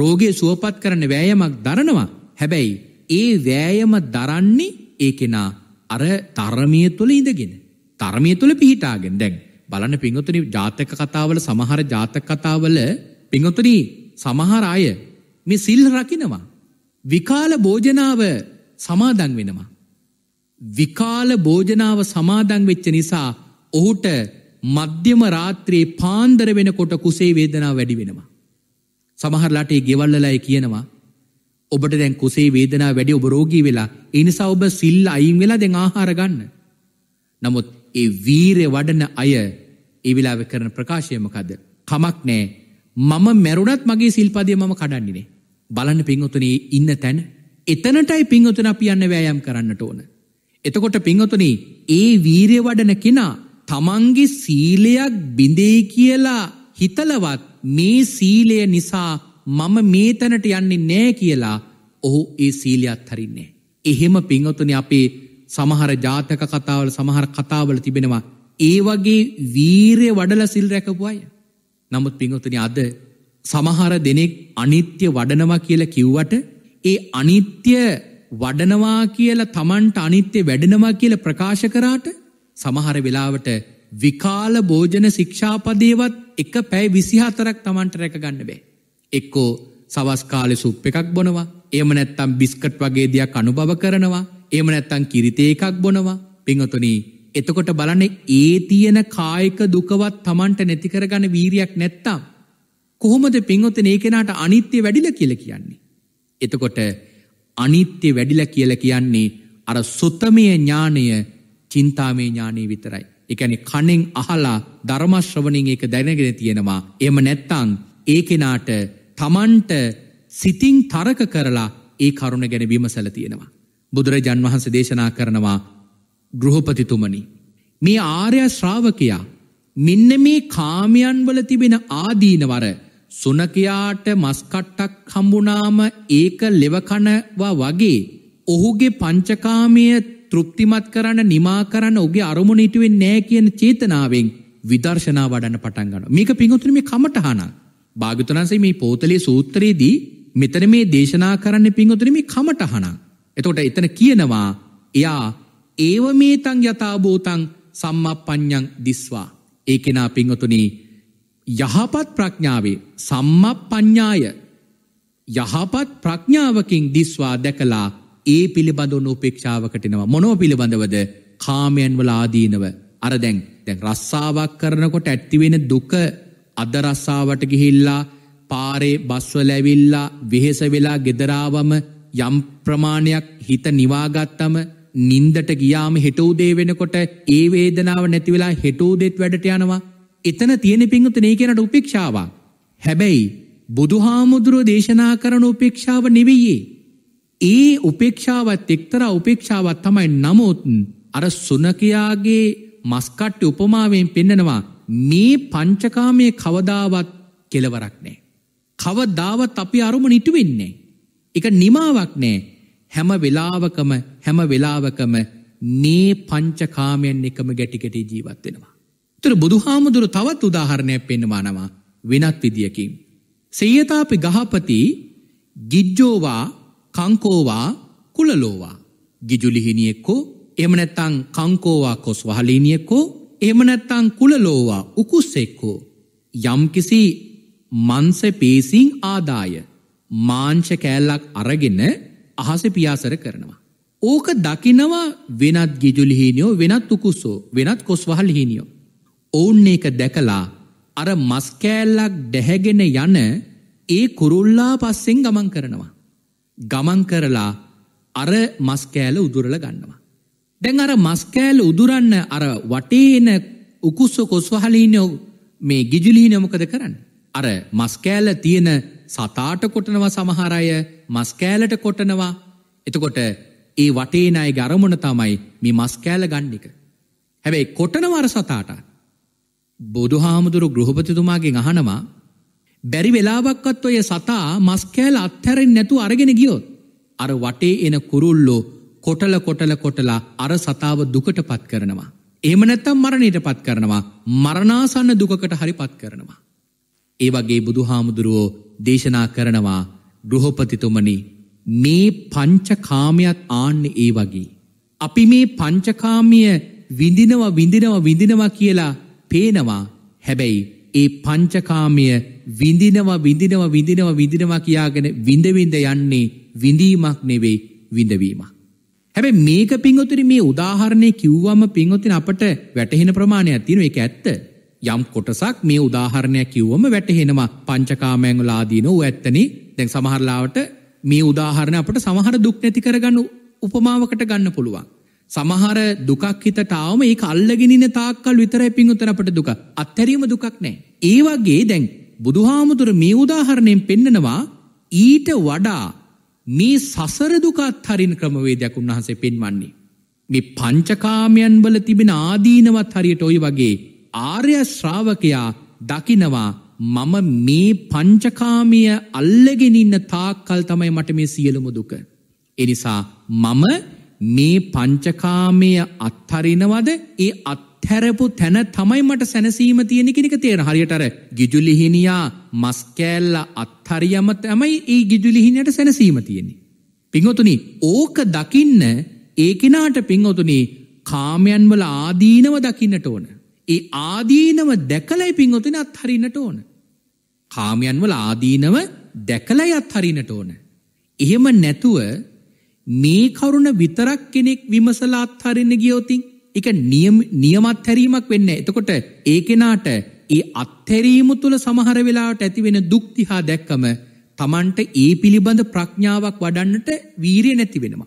රෝගය සුවපත් කරන වෑයමක් දරනවා. හැබැයි ඒ වෑයම දරන්නේ ඒ කෙනා අර ධර්මයේ තුල ඉඳගෙන. ධර්මයේ තුල පිහිටාගෙන. දැන් බලන්න පින්වතුනි ජාතක කතාවල සමහර ජාතක කතාවල පින්වතුනි සමහර අය මේ සිල් රකින්නවා. විකාල භෝජනාව සමාදන් වෙනවා. විකාල භෝජනාව සමාදං වෙච්ච නිසා ඔහුට මධ්‍යම රාත්‍රයේ පාන්දර වෙනකොට කුසේ වේදනා වැඩි වෙනවා. සමහරලාටේ ගෙවල්ලලය කියනවා ඔබට දැන් කුසේ වේදනා වැඩි ඔබ රෝගී වෙලා එනිසා ඔබ සිල් අයින් වෙලා දෙ ආහාර ගන්න. නමුත් ඒ වීරය වඩන අය ඒවිලාව කරන ප්‍රකාශයමකද කමක් නෑ මම මැරුණත් මගේ සිල්පදය මම කඩන්නිනේ බලන්න පින්වතුනේ ඉන්න තැන එතනටයි පින්වතුන අපි යන්න වෑයම් කරන්නට ඕන. එතකොට පිංහතුනි ඒ වීරය වඩන කෙනා තමන්ගේ සීලයක් බිඳේ කියලා හිතලවත් මේ සීලය නිසා මම මේතැනට යන්නේ නෑ කියලා ඔහු ඒ සීලයක් හරින්නේ. එහෙම පිංහතුනි අපේ සමහර ජාතක කතාවල සමහර කතාවල තිබෙනවා ඒ වගේ වීරය වඩල සිල් රැකපු අය. නමුත් පිංහතුනි අද සමහර දෙනෙක් අනිත්‍ය වඩනවා කියලා කිව්වට ඒ අනිත්‍ය වඩනවා කියලා තමන්ට අනිත්‍ය වැඩෙනවා කියල ප්‍රකාශ කරාට සමහර වෙලාවට විකාල භෝජන ශික්ෂාපදේවත් එක පැයි විසිහතරක් තමන්ට රැකගන්න බෑ. එක්කෝ සවස්කාලෙ සුප් එකක් බොනවා ඒම නැත්තම් බිස්කට් වගේ දෙයක් අනුභව කරනවා ඒම නැත්තං කිරිතය එකක් බොනවා පිංහතුනී එතකොට බලන ඒ තියෙන කායික දුකවත් තමන්ට නැතිකරගන වීරයක් නැත්තම්. කොහොමද පින්වොතන ඒකෙනට අනිත්‍ය වැඩිල කියල කියන්නේ. එතකොට අනිත්‍ය වැඩිල කියල කියන්නේ අර සුත්තමය ඥානය චින්තාමේ ඥානී විතරයි. එකැනි කණෙන් අහලා ධර්මශ්‍රවනින් ඒක දැනගෙන තියෙනවා. එම නැත්තං ඒ කෙනාට තමන්ට සිතිං තරක කරලා ඒ කරුණ ගැන විමසල තියෙනවා. බුදුරජන් වහන්ස දේශනා කරනවා ගෘහපතිතුමනි. මේ ආර්ය ශ්‍රාවකයා මෙන්න මේ කාමයන් වල තිබෙන ආදීනවර සුනකයාට මස්කට්ටක් හම්බුනාම ඒක ලෙවකනවා වගේ ඔහුගේ පංචකාමය තෘප්තිමත් කරන්න නිමා කරන්න ඔගේ අරමුණ ඉටුවෙන් නෑ කියන චේතනාවෙන් විදර්ශනා වඩන්න පටන්ගන්න මේක පිඟුතුනම කමටහන භාගතනන්සේ මේ පෝතලේ සූත්‍රයේදී මෙතන මේ දේශනා කරන්න පිංගුතුනම කමටහන එතකොට එතන කියනවා එයා ඒව මේතං යථාබෝතං සම්මා ප්ඥං දිස්වා ඒකෙනා පිංහතුනී යහපත් ප්‍රඥාවේ සම්මප්පඤ්ඤාය යහපත් ප්‍රඥාවකින් දිස්වා දැකලා ඒ පිළිබඳව උපේක්ෂාවකට එනවා මොනෝ පිළිබඳවද කාමයන් වල ආදීනව අර දැන් දැන් රස්සාවක් කරනකොට ඇති වෙන දුක අද රස්සාවට ගිහිල්ලා පාරේ බස්වල ඇවිල්ලා වෙහෙස වෙලා ගෙදරාවම යම් ප්‍රමාණයක් හිත නිවාගත්තම නින්දට ගියාම හෙට උදේ වෙනකොට ඒ වේදනාව නැති වෙලා හෙට උදේත් වැඩට යනවා එතන තියෙන පිංගුතුනේ කියනට උපේක්ෂාවක්. හැබැයි බුදුහාමුදුරුව දේශනා කරන උපේක්ෂාව නෙවෙයි. ඒ උපේක්ෂාවත් එක්තරා උපේක්ෂාවක් තමයි නමුත් අර සුනකයාගේ මස්කට්ටි උපමාවෙන් පෙන්නනවා මේ පංචකාමය කවදාවත් කෙලවරක් නෑ. කවදාවත් අපි අරුම නිටු වෙන්නේ. එක නිමාවක් නෑ හැම වෙලාවකම හැම වෙලාවකම මේ පංචකාමයෙන් එකම ගැටිකටේ ජීවත් වෙනවා. තර බුදුහාමුදුරු තවත් උදාහරණයක් පෙන්වානවා වෙනත් විදිියකින්. සේයතාපි ගහපති ගිජ්ජෝවා කංකෝවා කුලලෝවා. ගිජුලිහිනියෙක්කෝ එමනැත්තං කංකෝවා කොස් වහලීනියෙක්කෝ එමනැත්තං කුලලෝවා උකුස්සෙක්කෝ. යම්කිසි මන්ස පේසිං ආදාය මාංශ කෑල්ලක් අරගෙන අහස පියාසර කරනවා. ඕක දකිනවා වෙනත් ගිජුලිහිනියෝ වෙනත් උකුස්සෝ වෙනත් කොස් වහල් හිනියෝ. ඔවුන් ඒක දැකලා අර මස්කෑල්ලක් ඩැහැගෙන යන ඒ කුරුල්ලා පස්සෙන් ගමන් කරනවා. ගමන් කරලා අර මස්කෑල උදුරල ගන්නවා. දැන් අර මස්කෑල උදුරන්න අර වටේන උකුස්ස කොස්වහලීනෝ මේ ගිජිලීන මොකද කරන්න. අර මස්කෑල තියෙන සතාට කොටනවා සමහරය මස්කෑලට කොටනවා එතකොට ඒ වටේනයි ගරමුණ තමයි මේ මස්කෑල ගණ්ඩික. හැබැයි කොටනවර සතාටත්. බුදු හාමුදුරු ගෘහපතිතුමාගේ අහනවා බැරි වෙලාවක්වත් ඔය සතා මස්කෑල් අත්හැරෙන් නැතු අරගෙන ගියොත්. අර වටේ එන කුරුල්ලෝ කොටල කොටල කොටලා අර සතාව දුකට පත් කරනවා. එමනැත්තම් මරණයට පත් කරනවා මරණාසන්න දුකට හරි පත් කරනවා. ඒ වගේ බුදු හාමුදුරුවෝ දේශනා කරනවා ගෘහපතිතුමනි මේ පංචකාමයත් ආන්න ඒ වගේ. අපි මේ පංචකාමිය විඳිනවා විඳිනවා විඳිනවා කියලා පේනවා හැබැයි ඒ පංචකාමය විඳිනවා විඳිනවා විඳිනවා විඳිනවා කියාගෙන විඳවිඳ යන්නේ විඳීමක් නෙවෙයි විඳවීමක්. හැබැ මේක පිංගොතුරි මේ උදාහරණය කිව්වම පිංගොතින අපට වැටහෙන ප්‍රමාණයක් තියෙන එක ඇත්ත. යම් කොටසක් මේ උදාහරණයක් කිව්වම වැටහෙනවා පංචකාමයංගල ආදීන ඌ ඇත්තනේ දැන් සමහරලාවට මේ උදාහරණ අපට සමහර දුක් නැති කරගන්න උපමාවකට ගන්න පුළුවන්. සමහර දුකක් හිතටාවම ඒ අල්ලගෙනන තාක්කල් විතරයි පිංගුතර අපට දුක අත්තැරීම දුකක් නෑ. ඒවගේ දැන් බුදුහාමුදුර මේ උදාහරණයෙන් පෙන්නනවා ඊට වඩා මේ සසරදුකත් හරින් ක්‍රමවේදයක් උන්වහන්සේ පෙන්වන්නේ. මේ පංචකාමයන් වල තිබෙන ආදීනවත් හරියට ඔයි වගේ ආර්ය ශ්‍රාවකයා දකිනවා මම මේ පංචකාමය අල්ලගෙනඉන්න තාක්කල් තමයි මට මේ සියලුම දුක. එනිසා මම මේ පංචකාමය අත්හරිනවද ඒ අත්හැරපු තැන තමයි මට සැනසීම තියෙන කෙනෙක තේර හරියටර ගිජුලිහිනියා මස්කෑල්ල අත්හරියම තමයි ඒ ගිජුලිහිනයට සැනසීම තියෙන්නේ. පිංහොතුනි ඕක දකින්න ඒකෙනාට පිංහොතුනි කාමයන්වල ආදීනව දකින්නට ඕන. ඒ ආදීනව දැකලයි පිංහොතින අත්හරින්නට ඕන. කාමයන්වල ආදීනව දැකලයි අත්හරින්නට ඕන. එහෙම නැතුව මේ කරුණ විතරක් කෙනෙක් විමසලා අත්හරන්න ගියෝතින් එක නියමත් හැරීමක් වෙන්න එතකොට ඒ කෙනාට ඒ අත්හැරීම තුළ සමහර වෙලාට ඇතිවෙන දුක්තිහා දැක්කම තමන්ට ඒ පිළිබඳ ප්‍රඥාවක් වඩන්නට වීරිය නැති වෙනවා.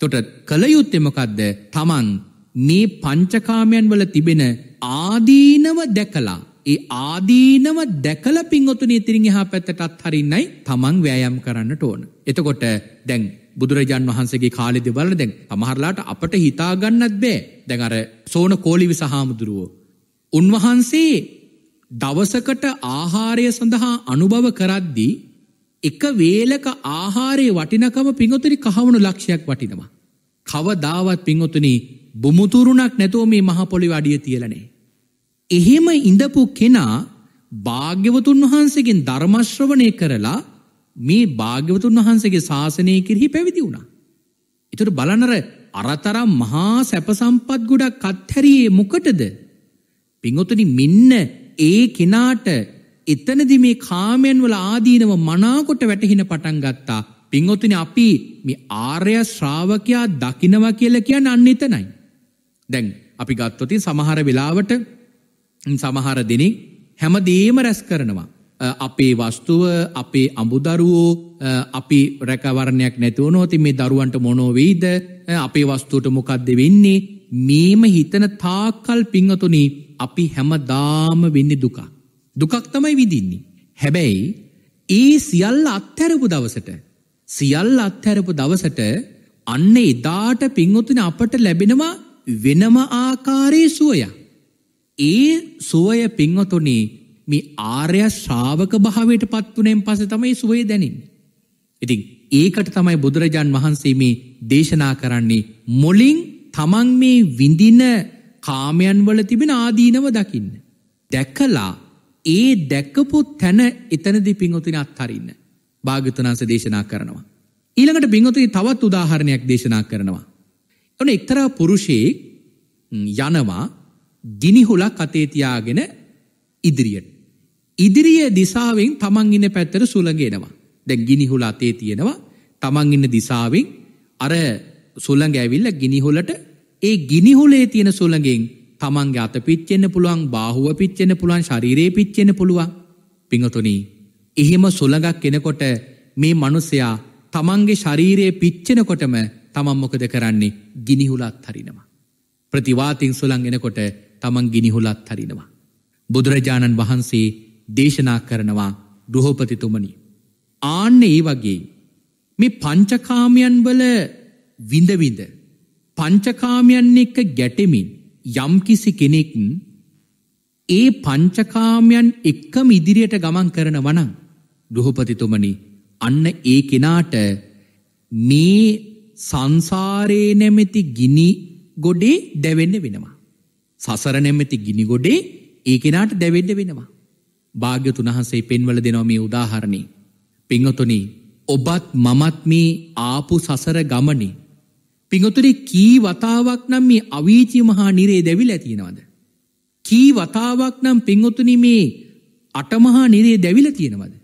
තොට කළයුත්තෙමකක්ද තමන් මේ පංචකාමයන් වල තිබෙන ආදීනව දැකලා ඒ ආදීනව දැකල පින්ගොතුනේ තිරින් හා පැත්තටත් හරින්නයි තමන් වෑයම් කරන්නට ඕන. එතකොට දැන් බුදුරජාන් වහන්සේගේ කාලෙද බලන දැන් අමහරලාට අපට හිතාගන්නත් බෑ දැන් අර සෝන කෝලිවි සහාමුදුරුවෝ. උන්වහන්සේ දවසකට ආහාරය සඳහා අනුභව කරද්දී එක වේලක ආහාරයේ වටිනකම පිංගොතුනි කහවුණු ලක්ෂයක් වටිනවා. කවදාවත් පිංගොතුනි බුමුතුරුණක් නැතුව මේ මහපොළි වඩිය තියලනේ. එහෙම ඉඳපු කෙනා භාග්‍යවතුන් වහන්සේගෙන් ධර්මශ්‍රවණය කරලා මේ භාග්‍යවතුන් වහන්සේගේ ශාසනය කිරහි පැවිදි වුණා. එතුට බලනර අරතරම් මහා සැපසම්පත් ගොඩක් කත්හැරයේ මොකටද. පිංහොතන මෙන්න ඒ කෙනාට එතනදි මේ කාමයන් වල ආදීනව මනාකොට වැටහින පටන් ගත්තා. පිංහොතුන අපි මේ ආර්ය ශ්‍රාවකයා දකිනවා කියල කියන්න අන්න එතනයි. දැන් අපි ගත්තොතින් සමහර වෙලාවට සමහර දෙනෙක් හැම දේම රැස් කරනවා. අපේ වස්තුව අපේ අඹුදරුවෝ අපි රැකවරණයක් නැතිවනෝති මේ දරුවන්ට මොනොවෙයිද අපේ වස්තුූට මොකක්ද වෙන්නේ මේම හිතන තාකල් පිංහතුනි අපි හැම දාම වෙන්න දුකා. දුකක් තමයි විදින්නේ. හැබැයි ඒ සියල්ල අත්හැරපු දවසට සියල්ල අත්හැරපු දවසට අන්න එදාට පිංහොතුන අපට ලැබෙනවා වෙනම ආකාරයේ සුවය. ඒ සුවය පිංහතුනේ මේ ආර්ය ශ්‍රාවක භාවයට පත්වනෙන් පස තමයි සුවේ දැනින්. ඉතින් ඒකට තමයි බුදුරජාන් වහන්සේ මේ දේශනා කරන්නේ මොලින් තමන් මේ විඳින කාමයන් වල තිබෙන ආදීනව දකින්න. දැකලා ඒ දැක්කපු තැන එතනදි පිංහොතින අත්හරින්න. භාගතනාස දේශනා කරනවා. ඊළඟට බිංහොතේ තවත් උදාහරණයක් දේශනා කරනවා. එන එක්තරා පුරුෂයේ යනවා ගිනිහුලක් අතේතියාගෙන ඉදිරියට. ඉදිරියේ දිසාවෙන් තමන් ඉන්න පැත්තර සුළඟෙනවා. දැ ගිනිහුල අතේ තියෙනවා තමන් ඉන්න දිසාවෙන් අර සුළඟ ඇවිල්ල ගිනිහොලට ඒ ගිනිහොලේ තියෙන සුළඟෙන් තමන්ගේ අත පිච්චෙන්න්න පුළුවන් බාහුව පිච්චෙන පුළුවන් ශරීරයේ පිච්චෙන පුළුවන් පිඟතුනී. එහෙම සුළඟක් කෙනකොට මේ මනුස්සයා තමන්ගේ ශරීරයේ පිච්චෙනකොටම තමන් මොකද කරන්නේ ගිනිහුලත් හරිනවා. ප්‍රතිවාතින් සුළං එනකොට තමන් ගිනිහුලත් හරිනවා. බුදුරජාණන් වහන්සේ දේශනා කරනවා ගෘහපතිතුමනි. ආන්න ඒ වගේ මේ පංචකාමයන් වල විඳවිඳ. පංචකාමයන් එක්ක ගැටෙමින් යම්කිසි කෙනෙක් ඒ පංචකාමයන් එක්කම ඉදිරියට ගමන් කරන වනං ගෘහපතිතුමනි අන්න ඒ කෙනාට මේ සංසාරයේ නැමැති ගිනි ගොඩේ දැවෙන්න වෙනවා. සසර නැමැති ගිනි ගොඩේ ඒ කෙනාට දැවෙන්න වෙනවා. භාග්‍යතුන් වහන්සේ පෙන්වල දෙනවා මේ උදාහරණේ. පිංහතුනි ඔබත් මමත් මේ ආපු සසර ගමනි. පිංහතුරේ කී වතාවක් නම් මේ අවීචී මහා නිරේ දැවිල තියෙනවද. කී වතාවක් නම් පිංහොතුනි මේ අටමහා නිරේ දැවිල තියෙනවද.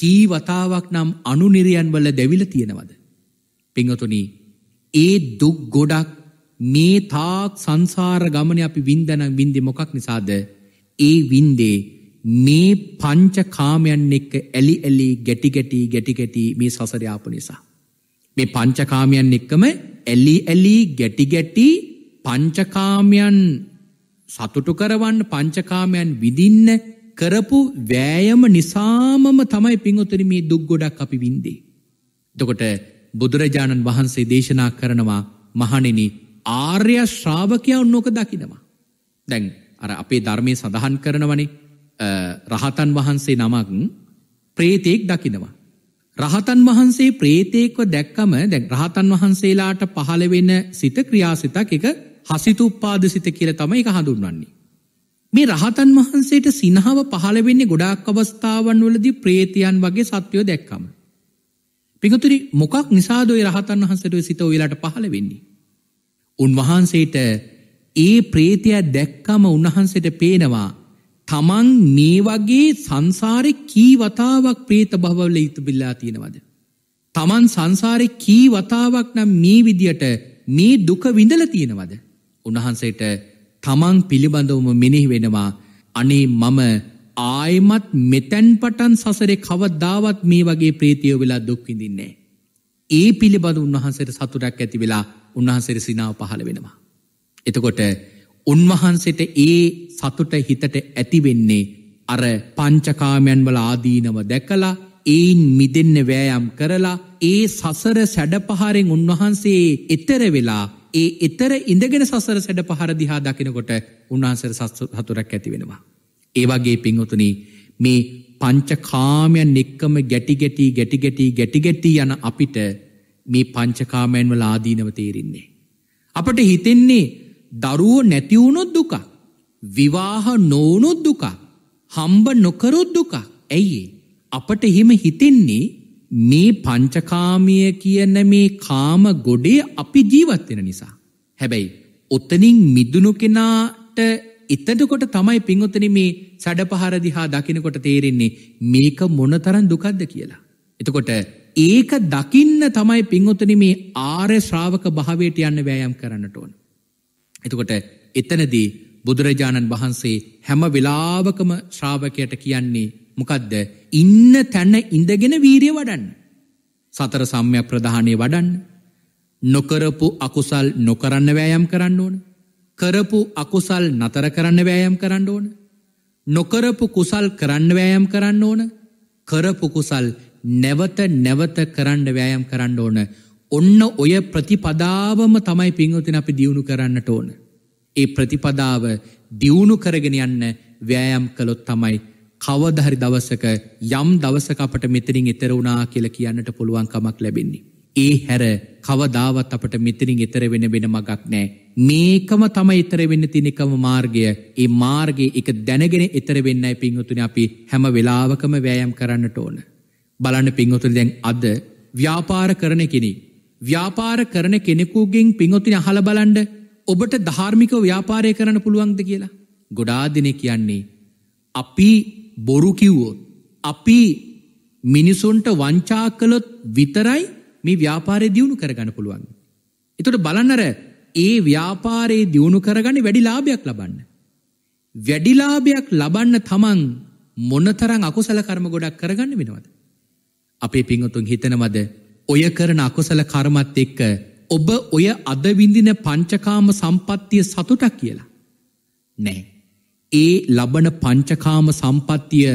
කී වතාවක් නම් අනු නිරයන්වල දැවිල තියෙනවද. පිංහතුනි ඒ දුක් ගොඩක් මේ තාක් සංසාර ගමන අපි වින්දනම් වින්දි මොකක් නිසාද ඒ වින්දේ මේ පංච කාමයන් එක්ක ඇලි ඇලි ගැටි ගැටි ගැටි ගැටි මේ සසර යාපු නිසා. මේ පංචකාමයන් එක්කම ඇලි ඇලි ගැටි ගැටි පංචකාමයන් සතුටු කරවන්න පංචකාමයන් විඳින්න කරපු වෑයම නිසාමම තමයි පිංගුතුනි මේ දුක් ගොඩක් අපි විඳේ. එතකොට බුදුරජාණන් වහන්සේ දේශනා කරනවා මහණෙනි ආර්ය ශ්‍රාවකයා උන්නෝක දකිනවා. දැන් අර අපේ ධර්මයේ සඳහන් කරනවනේ රහතන් වහන්සේ නමක් ප්‍රේතයෙක් දකිනවා. රහතන් වහන්සේ ප්‍රේතයෙක්ව දැක්කම දැ රහතන් වහන්සේලාට පහළවෙන සිත ක්‍රියාසිතක් එක හසිතුප්පාද සිත කියල තමයි එක හඳුන්වන්නේ. මේ රහතන් වහන්සේට සිනහාව පහළවෙන්නේ ගොඩාක් අවස්ථාවන් වලදි ප්‍රේතියන් වගේ සත්‍යයෝ දැක්කම. පිගතුරි මොකක් නිසාදෝයි රහතන් වහන්සට සිත ඔයලාට පහළ වෙන්නේ. උන්වහන්සේට ඒ ප්‍රේතියක් දැක්කම උන්වහන්සට පේනවා තමන් මේ වගේ සංසාරෙ කී වතාවක් ප්‍රේත භවල ඉතුබිල්ලා තියෙනවද. තමන් සංසාරෙ කී වතාවක් නම් මේ විදියට මේ දුක විඳල තියෙනවද. උන්වහන්සේට තමන් පිළිබඳවම මෙනෙහි වෙනවා අනේ මම ආයමත් මෙතැන් පටන් සසරෙ කවදදාවත් මේ වගේ ප්‍රේතියෝ වෙලා දුක්විඳින්නේ. ඒ පිළිබඳ උන්වහන්සේට සතුරක් ඇති වෙලා උන්වහන්සේර සිනාව පහළ වෙනවා. එතකොට උන්වහන්සට ඒ සතුට හිතට ඇතිවෙන්නේ අර පංචකාමයන් වල ආදීනව දැකලා ඒන් මිදන්න වෑයම් කරලා ඒ සසර සැඩපහරෙන් උන්වහන්සේ එතර වෙලා ඒ එතර ඉඳගෙන සසර සැඩ පහරදිහා දකිනකොට උන්වහන්සර හතුරක් ඇති වෙනවා. ඒවාගේ පින්වතුන මේ පංචකාමයන් එක්කම ගැටිගැටි ගැටිගැටි ගැටිගැටි යන අපිට මේ පංචකාමයන් වල ආදීනව තේරෙන්නේ. අපට හිතෙන්නේ දරුවෝ නැතිවුණොත් දුකක්. විවාහ නොවුණොත් දුකක්. හම්බ නොකරොත් දුකක්. ඇයි අපට එහෙම හිතෙන්නේ මේ පංචකාමය කියන මේ කාම ගොඩේ අපි ජීවත් වෙන නිසා. හැබැයි ඔතනින් මිදුණු කෙනාට එතනකොට තමයි පින්වතනි මේ සැඩපහර දිහා දකිනකොට තේරෙන්නේ මේක මොනතරම් දුකද්ද කියලා. එතකොට ඒක දකින්න තමයි පින්වතනි මේ ආර්ය ශ්‍රාවක භාවයට යන්න වෑයම් කරන්නට ඕන. එතකොට එතනදී බුදුරජාණන් වහන්සේ හැම වෙලාවකම ශ්‍රාවකයට කියන්නේ මොකදද ඉන්න තැන ඉඳගෙන වීරිය වඩන්න. සතර සම්යක් ප්‍රධානය වඩන්න. නොකරපු අකුසල් නොකරන්න වෑයම් කරන්න ඕන. කරපු අකුසල් නතර කරන්න වෑයම් කරන්න ඕන. නොකරපු කුසල් කරන්න වෑයම් කරන්න ඕන. කරපු කුසල් නැවත නැවත කරන්න වෑයම් කරන්න ඕන. ඔන්න ඔය ප්‍රතිපදාවම තමයි පිංහතින අපි දියුණු කරන්නට ඕන. ඒ ප්‍රතිපදාව දියුණු කරගෙන යන්න වෑයම් කළොත් තමයි කවදහරි දවසක යම් දවසක අපට මෙතරින් එතර වුණා කියල කියන්නට පුළුවන්කමක් ලැබෙන්නේ. ඒ හැර කවදාවත් අපට මෙතරින් එතර වෙන වෙන මගක් නෑ. මේකම තම එතර වෙන්න තිනෙකම මාර්ගය ඒ මාර්ගයේ එක දැනගෙන එතර වෙන්නයි පිංහතුන අපි හැම වෙලාවකම වෑයම් කරන්නට ඕන. බලන්න පිංහතුර දැන් අද ව්‍යාපාර කරන කෙනෙක්. ව්‍යාපාර කරන කෙනෙකුගෙන් පිංහොතින අහල බලන්ඩ ඔබට ධාර්මික ව්‍යාපාරය කරන පුළුවන්ද කියලා. ගොඩා දෙනෙ කියන්නේ. අපි බොරු කිව්වොත්. අපි මිනිසුන්ට වංචා කළොත් විතරයි මේ ව්‍යාපාරය දියුණු කරගන්න පුළුවන්. එතොට බලන්නර ඒ ව්‍යාපාරයේ දියුණු කරගන්න වැඩි ලාභයක් ලබන්න. වැඩිලාභයක් ලබන්න තමන් මොනතරං අකුසල කරම ගොඩක් කරගන්න වෙනවද. අපේ පිංහොතුන් හිතනවද ඔය කරන අකුසල කර්මත් එක්ක ඔබ ඔය අදවිඳින පංචකාම සම්පත්තිය සතුට කියලා. නෑ. ඒ ලබන පංචකාම සම්පත්තිය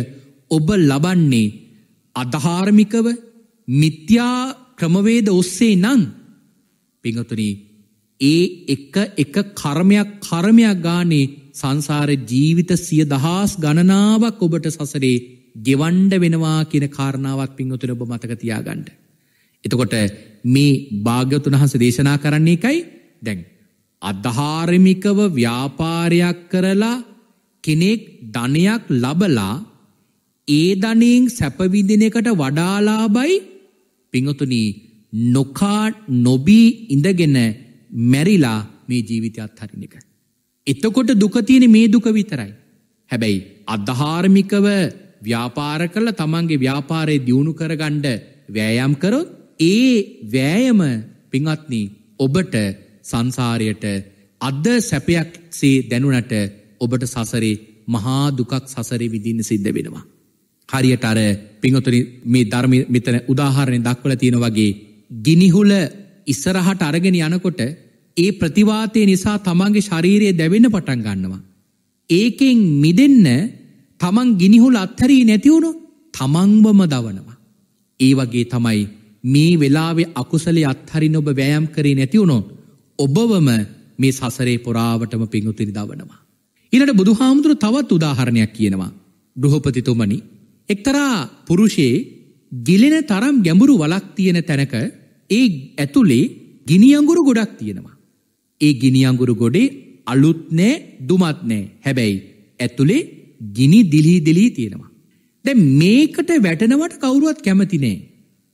ඔබ ලබන්නේ අධාර්මිකව මිත්‍යා ක්‍රමවේද ඔස්සේ නං පිංහතුනී ඒ එක එක කර්මයක් කර්මයක් ගානේ සංසාර ජීවිත සිය දහස් ගණනාවක් ඔබට සසරේ ගෙවන්ඩ වෙනවා කියන කාරණාවක් පින්වතුන ඔබ මතකතියාගන්ට. එතකොට මේ භාග්‍යවතුන් වහන්සේ දේශනා කරන්නේ එකයි දැන් අධාර්මිකව ව්‍යාපාරයක් කරලා කෙනෙක් ධනයක් ලබලා ඒ ධනෙන් සැප විඳින එකට වඩා ලාභයි පිංගුතුනි නොකා නොබී ඉඳගෙන මැරිලා මේ ජීවිතය අත්හරින එක. එතකොට දුක තියෙන මේ දුක විතරයි. හැබැයි අධාර්මිකව ව්‍යාපාර කරලා තමන්ගේ ව්‍යාපාරය දියුණු කරගන්න වෑයම් කරොත් ඒ වෑයම පිංහත්න ඔබට සංසාරයට අද සැපයක් සේ දැනුනට ඔබට සසරේ මහා දුකක් සසරේ විදින්න සිද්ධ වෙනවා. හරියට අර පිංහතුන මේ ධර්ම මෙතන උදාහරණය දක්වල තියෙන වගේ ගිනිහුල ඉස්සරහට අරගෙන යනකොට ඒ ප්‍රතිවාතය නිසා තමන්ගේ ශරීරයේ දැවෙන්න පටන් ගන්නවා. ඒකෙන් මිදන්න තමන් ගිනිහුල අත්හරී නැතිවුණු තමන්වම දවනවා. ඒ වගේ තමයි මේ වෙලාවේ අකුසලේ අත්හරින් ඔබ වෑයම් කරේ නැතිවුණොත් ඔබවම මේ සසරේ පොරාවටම පිංගුතිරි දවනවා. ඉලට බුදුහාමුදුරු තවත් උදාහරණයක් කියනවා. ගෘහපතිතුමනි එක්තරා පුරුෂයේ ගිලෙන තරම් ගැඹුරු වලක් තියෙන තැනක ඒ ඇතුළේ ගිනිියංගුරු ගොඩක් තියෙනවා. ඒ ගිනිියංගුරු ගොඩේ අලුත්නෑ දුමත්නෑ හැබැයි ඇතුළේ ගිනි දිලී දිලී තියෙනවා. දැ මේකට වැටනවට කවුරුවත් කැමතිනේ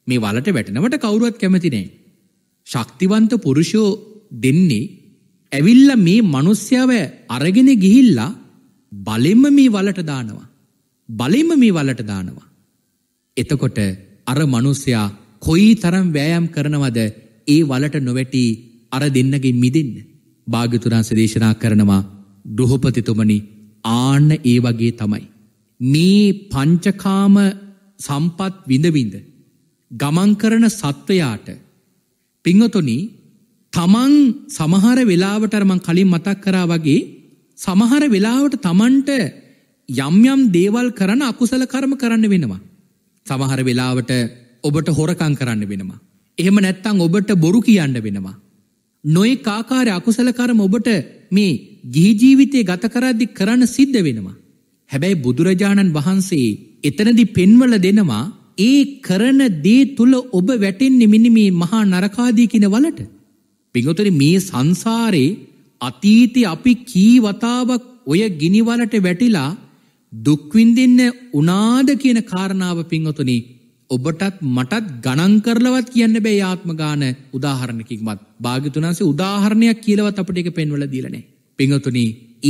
මේ වලට වැටනවට කවුරුවත් කැමතිනේ. ශක්තිවන්ත පුරුෂෝ දෙන්නේ ඇවිල්ල මේ මනුස්්‍යාව අරගෙන ගිහිල්ලා බලෙම මේ වලට දානවා. බලෙම මේ වලට දානවා. එතකොට අර මනුස්්‍යයා කොයි තරම් වෑයම් කරනවද ඒ වලට නොවැටී අර දෙන්නගේ මිදින්න. භාගතුරන්ස දේශනා කරනවා ගෘහපතිතුමනි ආන්න ඒ වගේ තමයි. මේ පංචකාම සම්පත් විඳවිඳ. ගමන් කරන සත්වයාට පිංහතුනි තමන් සමහර වෙලාවටරමං කලින් මතක් කරා වගේ සමහර වෙලාවට තමන්ට යම්යම් දේවල් කරන අකුසල කර්ම කරන්න වෙනවා. සමහර වෙලාවට ඔබට හොරකං කරන්න වෙනවා. එහෙම නැත්තං ඔබට බොරු කියන්න වෙනවා. නොයි කාකාර අකුසල කරම ඔබට මේ ගිහිජීවිතය ගත කරද්දි කරන්න සිද්ධ වෙනවා. හැබැයි බුදුරජාණන් වහන්සේ එතනදි පෙන්වල දෙනවා ඒ කරන දේ තුළ ඔබ වැටෙන්නේ මෙන්න මේ මහා නරකාදී කියන වලට. පිංගොතනි මේ සංසාරේ අතීතේ අපි කී වතාවක් ඔය ගිනි වලට වැටිලා දුක් විඳින්න උනාද කියන කාරණාව පිංගොතනි ඔබටත් මටත් ගණන් කරලවත් කියන්න බෑ ආත්ම ගාන උදාහරණකින්වත් භාග්‍යතුන්සේ උදාහරණයක් කියලාවත් අපිට ඒක පෙන්වලා දීලා නැහැ. පිංගොතනි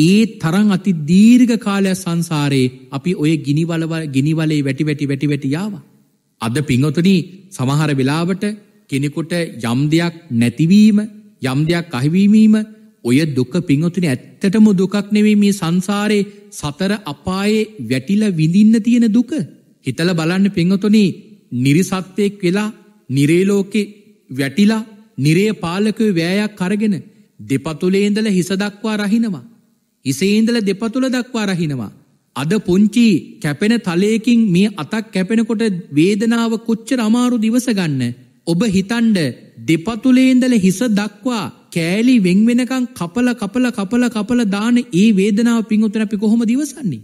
ඒ තරං අති දීර්ඝ කාලයක් සංසාරේ අපි ඔය ගිනිවලවල ගිනිවලේ වැටි වැටි වැටි වැටි යාවා. අද පිංහොතුනි සමහර වෙලාවට කෙනෙකුට යම්දයක් නැතිවීම යම්දයක් අහිවීමීම ඔය දුක පිංහොතුනි ඇත්තටම දුකක් නෙවේ මේ සංසාරයේ සතර අපායේ වැටිල විඳින්න තියෙන දුක. හිතල බලන්න පිංහොතුනි නිරිසත්වයෙක් වෙලා නිරේලෝකෙ වැටිලා නිරේ පාලකව වෑයක් කරගෙන දෙපතුලේන්දල හිසදක්වා රහිනවා. ඉසේන්දල දෙපතුල දක්වා රහිනවා. අද පුංචි කැපෙන තලයකින් මේ අතක් කැපෙනකොට වේදනාව කොච්චර අමාරු දිවස ගන්න. ඔබ හිතන්ඩ දෙපතුලේන්දල හිස දක්වා කෑලි වෙංවෙනකං කපල කපල කපල කපල දාන ඒ වේදනාව පින්වතන අපි කොහොම දිවසන්නේ.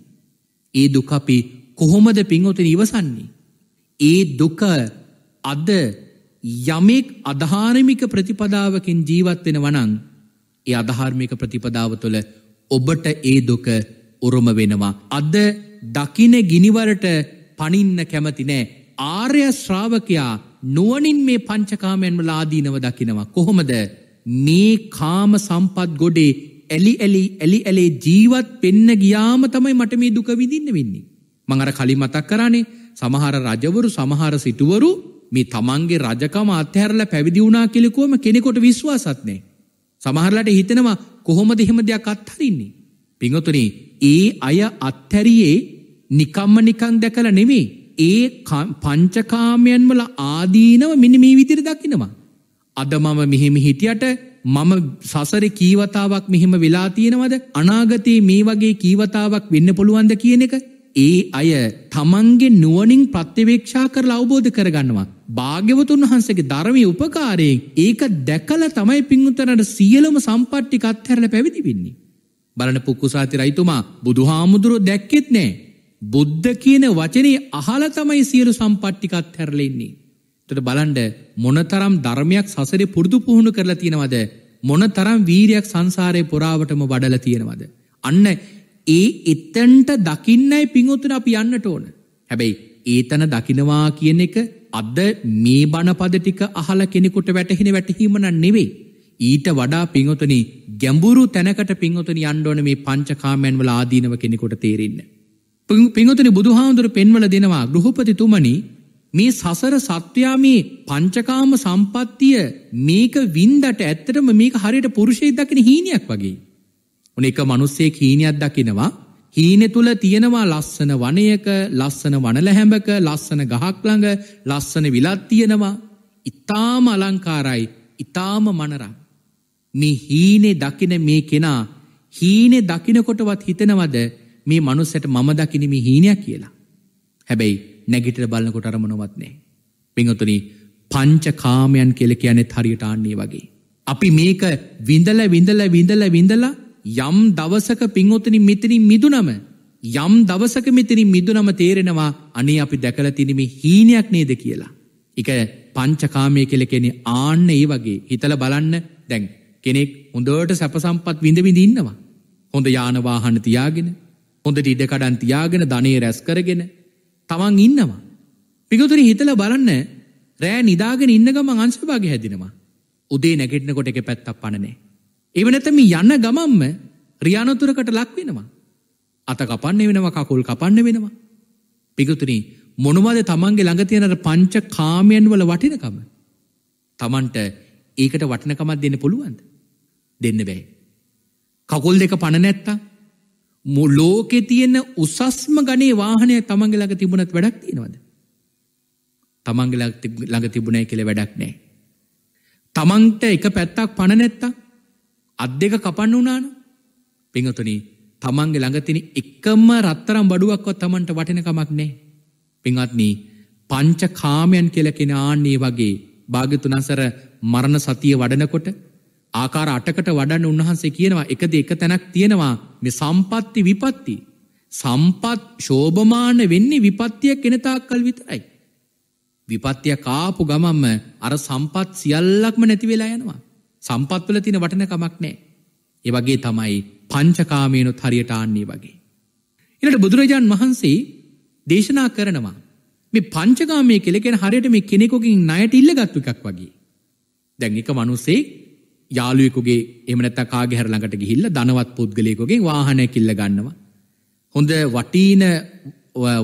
ඒ දුක අපි කොහොමද පින්වතන ඉවසන්නේ. ඒ දුක අද යමෙක් අධාරමික ප්‍රතිපදාවකින් ජීවත්වෙන වනං ඒ අධාර්මික ප්‍රතිපදාව තුළ ඔබට ඒ දුක උරුම වෙනවා. අද දකින ගිනිවරට පනින්න කැමතිනෑ. ආර්ය ශ්‍රාවකයා නුවනින් මේ පංචකාමයන්ම ලාදීනව දකිනවා. කොහොමද මේ කාම සම්පත් ගොඩේ ඇලි ඇලි ඇලි ඇලේ ජීවත් පෙන්න ගියාම තමයි මට මේ දුක විදින්න වෙන්නේ. මං අර කලින් මතක් කරානේ සමහර රජවරු සමහර සිටුවරු මේ තමන්ගේ රජකම අත්‍යහැරලා පැවිදි වුණා කියලා කොහොම කෙනෙකුට විශ්වාසත් නැහැ. සමහරලාට හිතෙනවා කොහොමද එහෙම දෙයක් අත්හරින්නේ? පිංහතුනේ ඒ අය අත්හැරයේ නිකම්ම නිකං දැකල නෙවේ. ඒ පංචකාමයන්වල ආදීනව මෙනි මේ විදිර දකිනවා. අද මම මෙහෙම හිටියට මම සසර කීවතාවක් මෙහෙම වෙලා තියෙනවද අනාගතයේ මේ වගේ කීවතාවක් වෙන්න පුළුවන්ද කියන එක. ඒ අය තමන්ගේ නුවනින් ප්‍රත්‍යවේක්ෂා කර අවබෝධ කරගන්නවා. භාග්‍යවතුන් වහන්සගේ ධර්මය උපකාරයෙන් ඒක දැකල තමයි පිංගුතරට සියලම සම්පට්ටි කත්හැරල පැවිදි වෙන්නේ. බලන පුක්කුසාති රයිතුමා බුදුහාමුදුරුව දැක්කෙත් නෑ. බුද්ධ කියන වචනේ අහල තමයි සියලු සම්පට්ටිකත් හැරලෙන්නේ. තට බලන්ඩ මොනතරම් ධර්මයක් සසරේ පුරදු පුහුණු කරලා තියෙනවද. මොනතරම් වීරයක් සංසාරය පුරාවටම වඩල තියෙනවද. අන්න ඒ එත්තන්ට දකින්නයි පිංහොතුන අපි යන්නට ඕන. හැබැයි ඒතන දකිනවා කියන එක අද මේ බණපද ටික අහල කෙනෙකුට වැටහෙන වැටහීමන නෙවෙයි. ඊට වඩා පිංහොතනි ගැඹුරු තැනකට පිංහොතනි අන්ඩෝන මේ පංචකාමයන්වල ආදීනව කෙනෙකොට තේරෙන්න. පිංහොතනි බුදුහාමුදුර පෙන්වල දෙනවා ගෘහපතිතුමනි මේ සසර සත්‍යයාමී පංචකාම සම්පත්තිය මේක වින්දට ඇත්තටම මේක හරියට පුරුෂය දකින හීනයක් වගේ. උන එක මනුස්සේ හීනයක් දකිනවා හීන තුළ තියෙනවා ලස්සන වනයක ලස්සන වනලහැඹක ලස්සන ගහක්ළඟ ලස්සන විලත් තියෙනවා ඉතාම අලංකාරයි ඉතාම මනරක්. මේ හීනේ දකින මේ කෙනා හීනේ දකිනකොටවත් හිතනවද මේ මනුස්සට මම දකිනම හීනයක් කියලා. හැබැයි නැගිට බලන්නකොට අරමනොවත්නේ. පිංහතුන පංච කාමයන් කෙල කියනෙ හරියට ආන්නේ වගේ. අපි මේක විඳල විඳල විඳල විඳල යම් දවසක පිංහොතනි මෙතනින් මිදුනම යම් දවසක මෙතනින් මිදුනම තේරෙනවා අනේ අපි දැකල තිනම හීනයක් නේද කියලා. එක පංචකාමය කෙලකෙනෙ ආන්න ඒ වගේ හිතල බලන්න දැන් කෙනෙක් හොඳට සැපසම්පත් විඳ විඳ ඉන්නවා. හොඳ යානවාහන තියාගෙන හොඳට ඉඩකඩන් තියාගෙන ධනේ රැස් කරගෙන තමන් ඉන්නවා. පිගතුර හිතල බලන්න රෑ නිදාගෙන ඉන්න ගමන් අංශභාග හැදිනවා. උදේ නැගෙටනකොට එක පැත්තක් පණනේ. එවනතම යන්න ගමම්ම රියානොතුරකට ලක් වෙනවා. අත කපන්න වෙනවා කකුල් කපන්න වෙනවා. පිගතුනී මොනවද තමන්ගේ ළඟතියනට පංච කාමයන් වල වටිනකම. තමන්ට ඒකට වටනකමත් දෙන්න පුළුවන්ද. දෙන්න බෑ. කකුල් දෙක පණ නැත්තා ලෝකෙ තියෙන උසස්ම ගනේ වාහනය තමන්ගේ ළඟ තිබුණත් වැඩක් තියෙනවද. තමන්ගේ ළඟ තිබුණයි කෙළ වැඩක් නෑ. තමන්ට එක පැත්තක් පණ නැත්තා අත් දෙක කපන්න වනාන පිංහතුන තමන්ගේ ළඟතින එකම රත්තරම් බඩුවක්ව තමන්ට වටිනකමක් නෑ. පිංහත්නී පංච කාමයන් කෙලකෙන ආන්නේ වගේ භාගතුනසර මරණ සතිය වඩනකොට ආකාර අටකට වඩන්න උන්වහන්සේ කියනවා එකද එක තැනක් තියෙනවා මේ සම්පත්ති විපත්ති. සම්පත් ශෝභමාන වෙන්නේ විපත්තියක් කෙනතාක්කල් විතරයි. විපත්තිය කාපු ගමම්ම අර සම්පත් සියල්ලක්ම නැති වෙලා යනවා. සම්පත්වල තින වටන කමක් නෑ. ඒවගේ තමයි පංචකාමයනුත් හරියට ආන්නේ වගේ. එනට බුදුරජාන් වහන්සේ දේශනා කරනවා. මේ පංචකාමය කෙලෙකෙන හරියට මේ කෙනෙකුකින් නයට ඉල්ල ගත්තු එකක් වගේ. දැන් එක මනුස්සේ යාලුවෙකුගේ එමනැත කාගහැර ළඟට ගිහිල්ල දනවත් පුද්ගලයකුගේ වාහනය කිල්ල ගන්නවා. හොඳ වටීන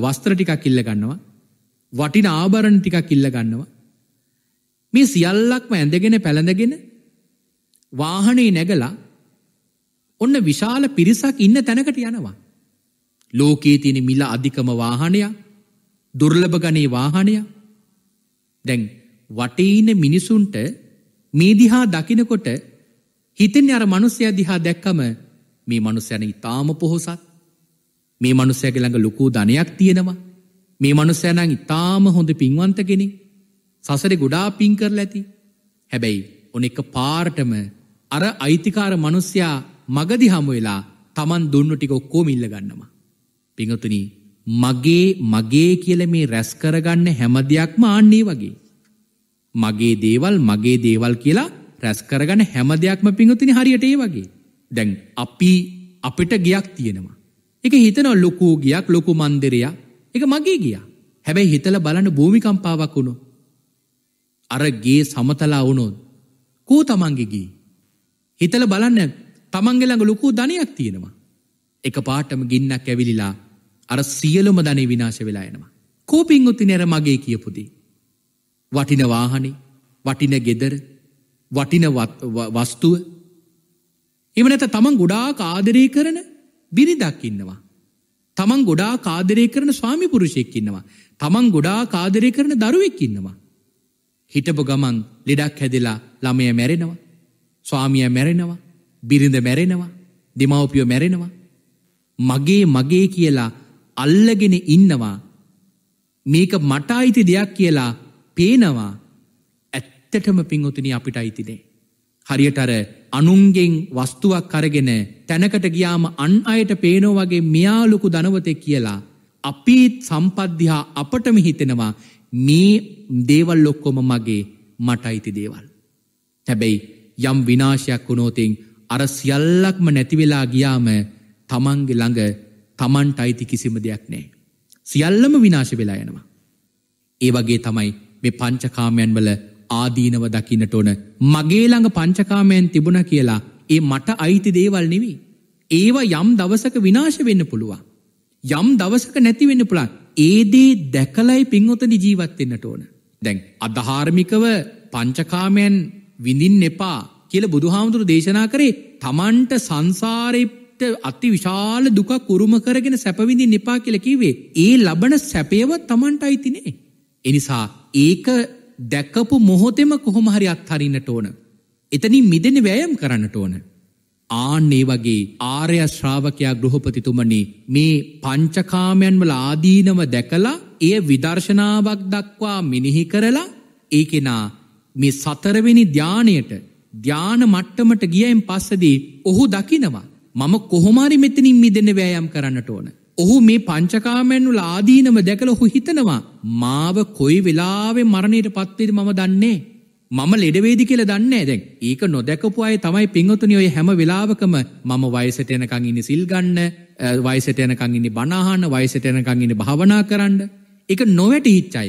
වස්ත්‍ර ටිකක් කිල්ල ගන්නවා. වටින ආභරණ ටිකක් කිල්ල ගන්නවා. මේ සියල්ලක්ම ඇඳගෙන පැළඳගෙන වාහනේ නැගලා ඔන්න විශාල පිරිසක් ඉන්න තැනකට යනවා. ලෝකයේ තියෙන මිල අධිකම වාහනයක් දුර්ලභ ගණේ වාහනයක් දැන් වටේින මිනිසුන්ට මේ දිහා දකිනකොට හිතෙන් අර මනුස්සය දිහා දැක්කම මේ මනුස්සයන ඉතාම පොහොසත් මේ මනුස්සයගළඟ ලොකූ ධනයක් තියෙනවා මේ මනුස්සයනං ඉතාම හොඳ පින්වන්ත කෙනෙ සසර ගොඩා පින් කරල ඇති හැබැයි ඔන එක පාර්ටම අර අයිතිකාර මනුස්්‍යයා මගදිහම වෙලා තමන් දුන්නු ටික ඔක්කෝ මිල්ල ගන්නවා පිඟතුනී මගේ මගේ කියල මේ රැස් කරගන්න හැම දෙයක්ම ආන්නේ වගේ මගේ දේවල් මගේ දේවල් කියලා රැස් කරගන හැම දෙයක්ම පිංහතින හරියට ඒ වගේ. දැන් අපි අපිට ගයක් තියෙනවා. එක හිතනව ලොකූ ගයක් ලොකු මන්දරයා එක මගේ ගිය. හැබැයි හිතල බලන භූමිකම්පාවක් වුණු. අරගේ සමතලා වුණොත් කෝ තමන්ගෙගී. හිතල බලන්න තමන්ගෙළඟ ලොකු ධනයක් තියෙනවා. එක පාටම ගින්නක් ඇවිලිලා අර සියලොම ධනේ විනාශ වෙලා එනවා. කෝපිං උත්තිනෙර මගේ කියපුදී. වටින වාහනේ වටින ගෙදර වටින වස්තුව එම නැත තමන් ගොඩා කාදරය කරන බිරිදක් ඉන්නවා. තමන් ගොඩා කාදරය කරන ස්වාමි පුරුෂයෙක්කින්නවා. තමන් ගොඩා කාදරය කරන දරුවෙක්කින්නවා. හිටප ගමන් ලෙඩක් හැදෙලා ළමය මැරෙනවා. ස්වාමිය මැරෙනවා. බිරිඳ මැරෙනවා. දෙමවපියෝ මැරෙනවා. මගේ මගේ කියලා අල්ලගෙන ඉන්නවා. මේක මට අයිති දෙයක් කියලා පේනවා ඇත්තටම පිංහොතුනි අපිට අයිතිනේ. හරියට අර අනුන්ගෙන් වස්තුවක් කරගෙන තැනකට ගියාම අන් අයට පේනෝ වගේ මෙයාලුකු දනවතෙක් කියලා. අපිත් සම්පද්ධහා අපටම හිතෙනවා මේ දේවල් ලොක්කොම මගේ මට අයිති දේවල්. හැබැයි යම් විනාශයක් වුණෝතින් අර සියල්ලක්ම නැතිවෙලා ගියාම තමන්ගේ ළඟ තමන්ට අයිති කිසිම දෙයක් නෑ. සියල්ලම විනාශ වෙලා යනවා. ඒ වගේ තමයි මේ පංචකාමයන් වල ආදීනව දකින්නට ඕන මගේ ළඟ පංචකාමයන් තිබුණ කියලා ඒ මට අයිති දේවල් නෙවී. ඒවා යම් දවසක විනාශ වෙන්න පුළුවන්. යම් දවසක නැති වෙන්න පුළුවන්. ඒදේ දැකලයි පින්වතනි ජීවත් වෙන්නට ඕන. දැන් අධාර්මිකව පංචකාමයන් විඳින්න එපා කියලා බුදුහාමුදුරු දේශනා කරේ තමන්ට සංසාරේ අති විශාල දුක කුරුම කරගෙන සැපවිඳින් නිපා කියල කිවේ ඒ ලබන සැපේව තමන්ට අයිතිනේ. එනිසා ඒක දැක්කපු මොහොතෙම කොහොම හරි අත්හරින්නට ඕන. එතනින් මිදෙන වෑයම් කරන්නට ඕන. ආන්නේ වගේ ආර්ය ශ්‍රාවකයා ගෘහපතිතුමනි මේ පංචකාමයන්වල ආදීනව දැකලා එය විදර්ශනාවක් දක්වා මිනිහි කරලා ඒ කෙනා මේ සතරවෙනි ධ්‍යානයට ධ්‍යාන මට්ටමට ගියයිම් පස්සදී ඔහු දකිනවා. මම කොහොමරි මෙතනින් මිදෙන වෑයම් කරන්නට ඕන. ඔහු මේ පංචකාමයන්නුල ආදීනම දැකළ ඔහු හිතනවා මාව කොයි වෙලාවේ මරණයට පත්වේද මම දන්නේ. මම ලෙඩවේදි කියල දන්නේ දැන් ඒක නොදැකපු අය තමයි පිංහතුනි ඔය හැම වෙලාවකම මම වයසටයනකං ඉනි සිල්ගන්න වයිසටයනකං ඉනි බනාහන්න වයිසටයනකං ඉනි භාවනා කරන්න එක නොවැට හිච්චාය.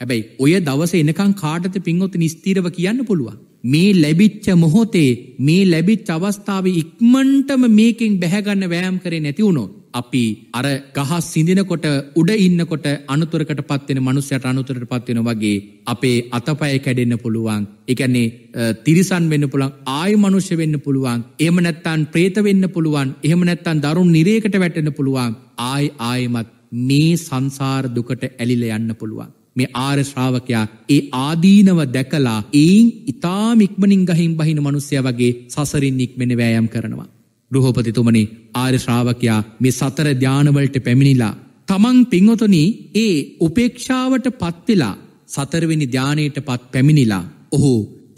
හැබැයි ඔය දවස එනකං කාටත පින්ොත් නිස්තීරව කියන්න පුළුවන්. මේ ලැබිච්ච මොහොතේ මේ ලැබිච් අවස්ථාව ඉක්මන්ටම මේකින් බැහැගන්න වෑම් කරේ නැති වුණොත්. අපි අර ගහ සිඳිනකොට උඩ ඉන්නකොට අනුතුරකට පත්වෙන මනුස්සයට අනුතුරට පත්වෙන වගේ අපේ අතපය කැඩෙන්න පුළුවන්. එකන්නේ තිරිසන් වෙන්න පුළන් ආය මනුෂ්‍ය වෙන්න පුළුවන් එම නැත්තන් ප්‍රේත වෙන්න පුළුවන් එහම නැත්තන් දරුන් නිරේකට වැටෙන පුළුවන් ආය ආයමත් මේ සංසාර දුකට ඇලිල යන්න පුළුවන්. මේ ආර ශ්‍රාවකයා ඒ ආදීනව දැකලා ඒන් ඉතාමික්මනින් ගහින් බහින මනුස්සය වගේ සසරින් ඉක්මෙන වෑයම් කරනවා. ගෘහෝපතිතුමනි ආර්ය ශ්‍රාවකයා මේ සතර ධානවලට පැමිණිලා. තමන් පින්වතුනි ඒ උපේක්ෂාවට පත්වෙලා සතරවෙනි ධානයට පත් පැමිණිලා. ඔහු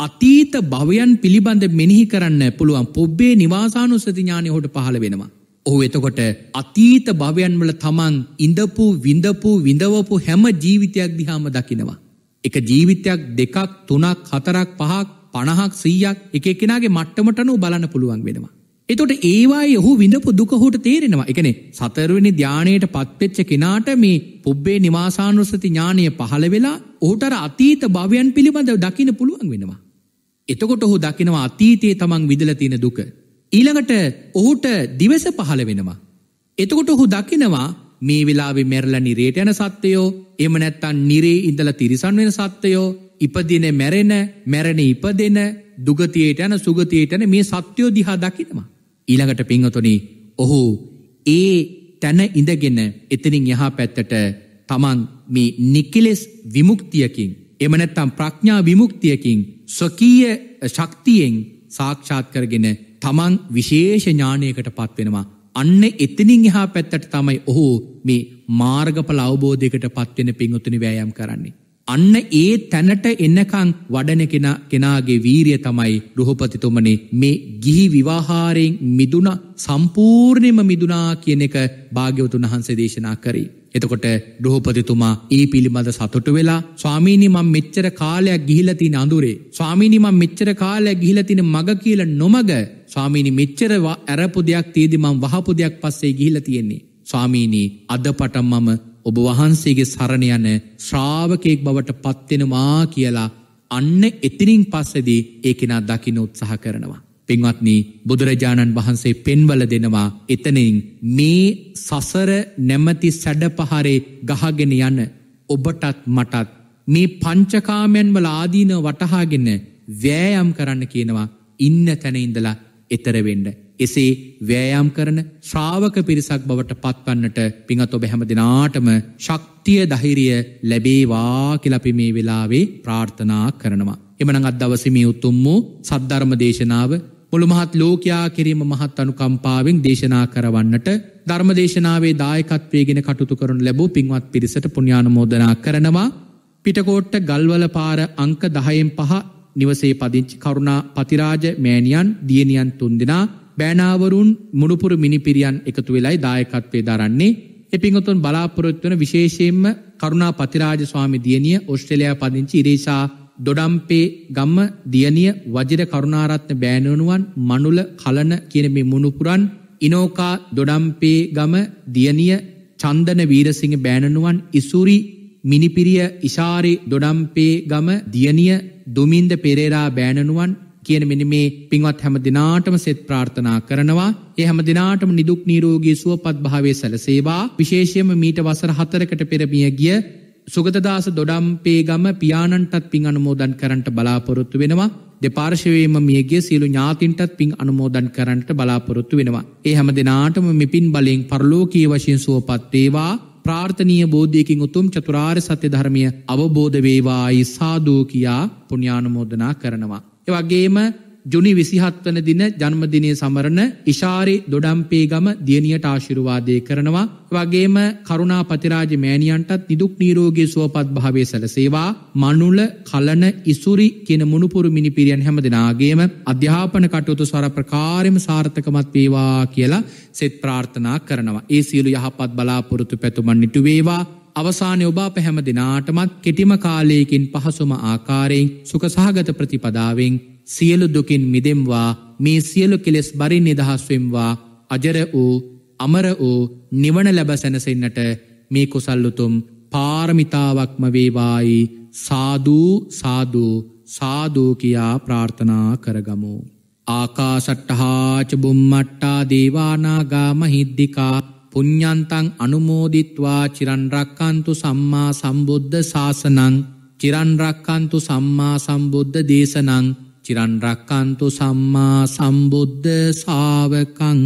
අතීත භවයන් පිළිබඳ මෙනිහි කරන්න පුළුවන් පුබ්බේ නිවාසානුස්සතිඥානය හොට පහළ වෙනවා. ඔහු එතකොට අතීත භවයන් වල තමන් ඉඳපු විඳපු විඳවපු හැම ජීවිතයක් දිහාම දකිනවා. එක ජීවිතයක් දෙකක් තුනක් හතරක් පහක් පණහක් සීයක් එක එකෙනගේ මට්ටමටනු බලන්න පුළුවන් වෙනවා. එතොට ඒවායි ඔහු විඳපු දුකහුට තේරෙනවා එකනෙ සතරවෙනි ධ්‍යානයට පත්වෙච්ච කෙනාට මේ පුබ්බේ නිවාසානුස්සති ඥානය පහළ වෙලා ඕටර අතීත භවයන් පිළිබඳ දකින පුළුවන් වෙනවා. එතකොට ඔහු දකිනවා අතීතයේ තමන් විදලතින දුක. ඊළඟට ඔහුට දිවස පහළ වෙනවා. එතකොට ඔහු දකිනවා මේ වෙලාවෙ මැරල නිරේට යන සත්‍යයෝ එම නැත්තන් නිරේ ඉඳල තිරිසන් වෙන සත්‍යයෝ ඉපදින මැරෙන මැරණ ඉප දෙන දුගතියට යන සුගතියට යන මේ සත්‍යයෝ දිහා දකිනවා. ඊළඟට පිංහතුනි ඔහු ඒ තැන ඉඳගෙන එතනින් යහා පැත්තට තමන් මේ නිකිලෙස් විමුක්තියකින් එමනැත්තම් ප්‍රඥා විමුක්තියකින් ස්වකීය ශක්තියෙන් සාක්ෂාත් කරගෙන තමන් විශේෂඥානයකට පත්වෙනවා. අන්න එතනින් එහා පැත්තට තමයි ඔහු මේ මාර්ගපල අවබෝධයකට පත්වෙන පිංහතුනි වෑයම් කරන්නේ. අන්න ඒ තැනට එන්නකං වඩන කෙන කෙනාගේ වීරිය තමයි රුහපතිතුමන මේ ගිහි විවාහාරයෙන් මිදුන සම්පූර්ණයම මිදුනා කියන එක භාග්‍යවතුන් වහන්සේ දේශනා කරේ. එතකොට ඩොහපතිතුමා ඒ පිළිබඳ සතුට වෙලා ස්වාමීනි මම මෙච්චර කාලයක් ගිහිලා තියෙන අඳුරේ ස්වාමීනි මම මෙච්චර කාලයක් ගිහිලා තියෙන මග කියලා නොමග ස්වාමීනි මෙච්චර ඇරපු දෙයක් තියේදී මම වහපු දෙයක් පස්සේ ගිහිලා තියෙන්නේ ස්වාමීනි අදපට මම ඔබ වහන්සේගේ සරණ යන ශ්‍රාවකයෙක් බවට පත්වෙනවා කියලා අන්න එතිරින් පස්සදී ඒකෙනා දකින උත්සාහ කරනවා. පින්වත්නි බුදුරජාණන් වහන්සේ පෙන්වල දෙනවා එතනින් මේ සසර නැමති සැඩපහරේ ගහගෙන යන ඔබටත් මටත් මේ පංචකාමයන් වල ආදීන වටහාගෙන වෑයම් කරන්න කියනවා ඉන්න තැන ඉඳලා එතර වෙන්න එසේ වෑයම් කරන ශ්‍රාවක පිරිසක් බවට පත්වන්නට පිඟත් ඔබ හැම දෙනාටම ශක්තිය ධෛරිය ලැබේවා කියලා අපි මේ වෙලාවේ ප්‍රාර්ථනා කරනවා. එමනම් අද දවසේ මේ උතුම් වූ සද්ධර්ම දේශනාව මුළු මහත් ලෝකයා කිරීම මහත් අනුකම්පාවෙන් දේශනා කරවන්නට ධර්ම දේශනාවේ දායකත්වයේගෙන කටයුතු කරන ලැබූ පින්වත් පිරිසට පුණ්‍යානුමෝදනා කරනවා. පිටකොට්ට ගල්වල පාර අංක 10න් 5 නිවසේ පදිංචි කරුණා පතිරාජ මෑණියන් දියණියන් තුන්දෙනා බෑනාවරුන් මුණුපුර මිනිපිරියන් එකතු වෙලයි දායකත්වේ දරන්නේ එපිංහතුන් බලාපොරොත්වන විශේෂයෙන්ම කරුණා පතිරාජ ස්වාමි දියනිය ඔස්ට්‍රලයා පදිංචි ඉරේශා දොඩම්පේ ගම්ම දියනිය වජිර කරුණාරත්න බෑනවනුවන් මනුල කලන කියන මේ මුණුපුරන් ඉනෝකා දොඩම්පේ ගම දියනිය චන්දන වීරසිංහ බෑණනුවන් ඉසුරි මිනිපිරිය ඉශාරි දොඩම්පේ ගම දියනිය දුමින්ද පෙරේරා බෑණනුවන් කියන මෙනි මේ පින්වත් හැම දිනාටම සෙත් ප්‍රාර්ථනා කරනවා ඒ හැම දිනාටම නිදුක් නීරෝගී සුවපත් භාවය සැලසේවා විශේෂයම මීට වසර හතරකට පෙරමිය ගිය සුගතදාස දොඩම්පේ ගම පියාණන්ටත් පින් අනුමෝදන් කරන්නට බලාපොරොත්තු වෙනවා දෙපාර්ශවේම මියගේ සියලු ඥාතින්ටත් පින් අනුමෝදන් කරන්නට බලාපොරොත්තු වෙනවා. ඒ හැම දෙනාටම මෙපින් බලෙන් පරලෝකී වශයෙන් සුවපත්වේවා ප්‍රාර්ථනීය බෝධයකින් උතුම් චතුරාර් සත්‍ය ධර්මය අවබෝධ වේවායි සාදූ කියා පුුණ්‍යානුමෝදනා කරනවා. එවගේම ජුනි විසිහත් වන දින ජන්මදිනය සමරණ ඉශාරි දොඩම්පේගම දියණියට ආශිරුවාදය කරනවා. වගේම කරුණා පතිරාජ මෑණියන්ටත් නිදුක් නීරෝගී සුවපත් භාවය සැලසේවා මනුල කලන ඉසුරි කියන මුණුපුරු මිනිපිරියන් හැම දෙනාගේම අධ්‍යාපන කටයුතු සර ප්‍රකාරම සාර්ථකමත් වේවා කියලා සෙත් ප්‍රාර්ථනා කරනවා. ඒ සියලු යහපත් බලාපොරොත්තු පැතුමන් නිටුවේවා අවසානය ඔබා පැහැම දෙනාටමත් කෙටිම කාලයකින් පහසුම ආකාරයෙන් සුකසහගත ප්‍රතිපදාවෙන් සියලු දුකින් මිදෙම්වා මේ සියලු කෙලෙස් බරි නිදහස්වෙම්වා අජර වූ අමර වූ නිවන ලැබ සැනසෙන්න්නට මේ කුසල්ලුතුම් පාරමිතාවක්ම වේවායි සාධූ සාධූ සාධූ කියා ප්‍රාර්ථනා කරගමු. ආකා සට්ටහාචබුම්මට්ටා දේවානාගා මහිද්දිිකා පුඤ්ඤන්තං අනුමෝදිත්වා චිරන් රක්칸තු සම්මා සම්බුද්ධ ශාසනං චිරන් රක්칸තු සම්මා සම්බුද්ධ දේශනං චිරන් රක්칸තු සම්මා සම්බුද්ධ ශාවකං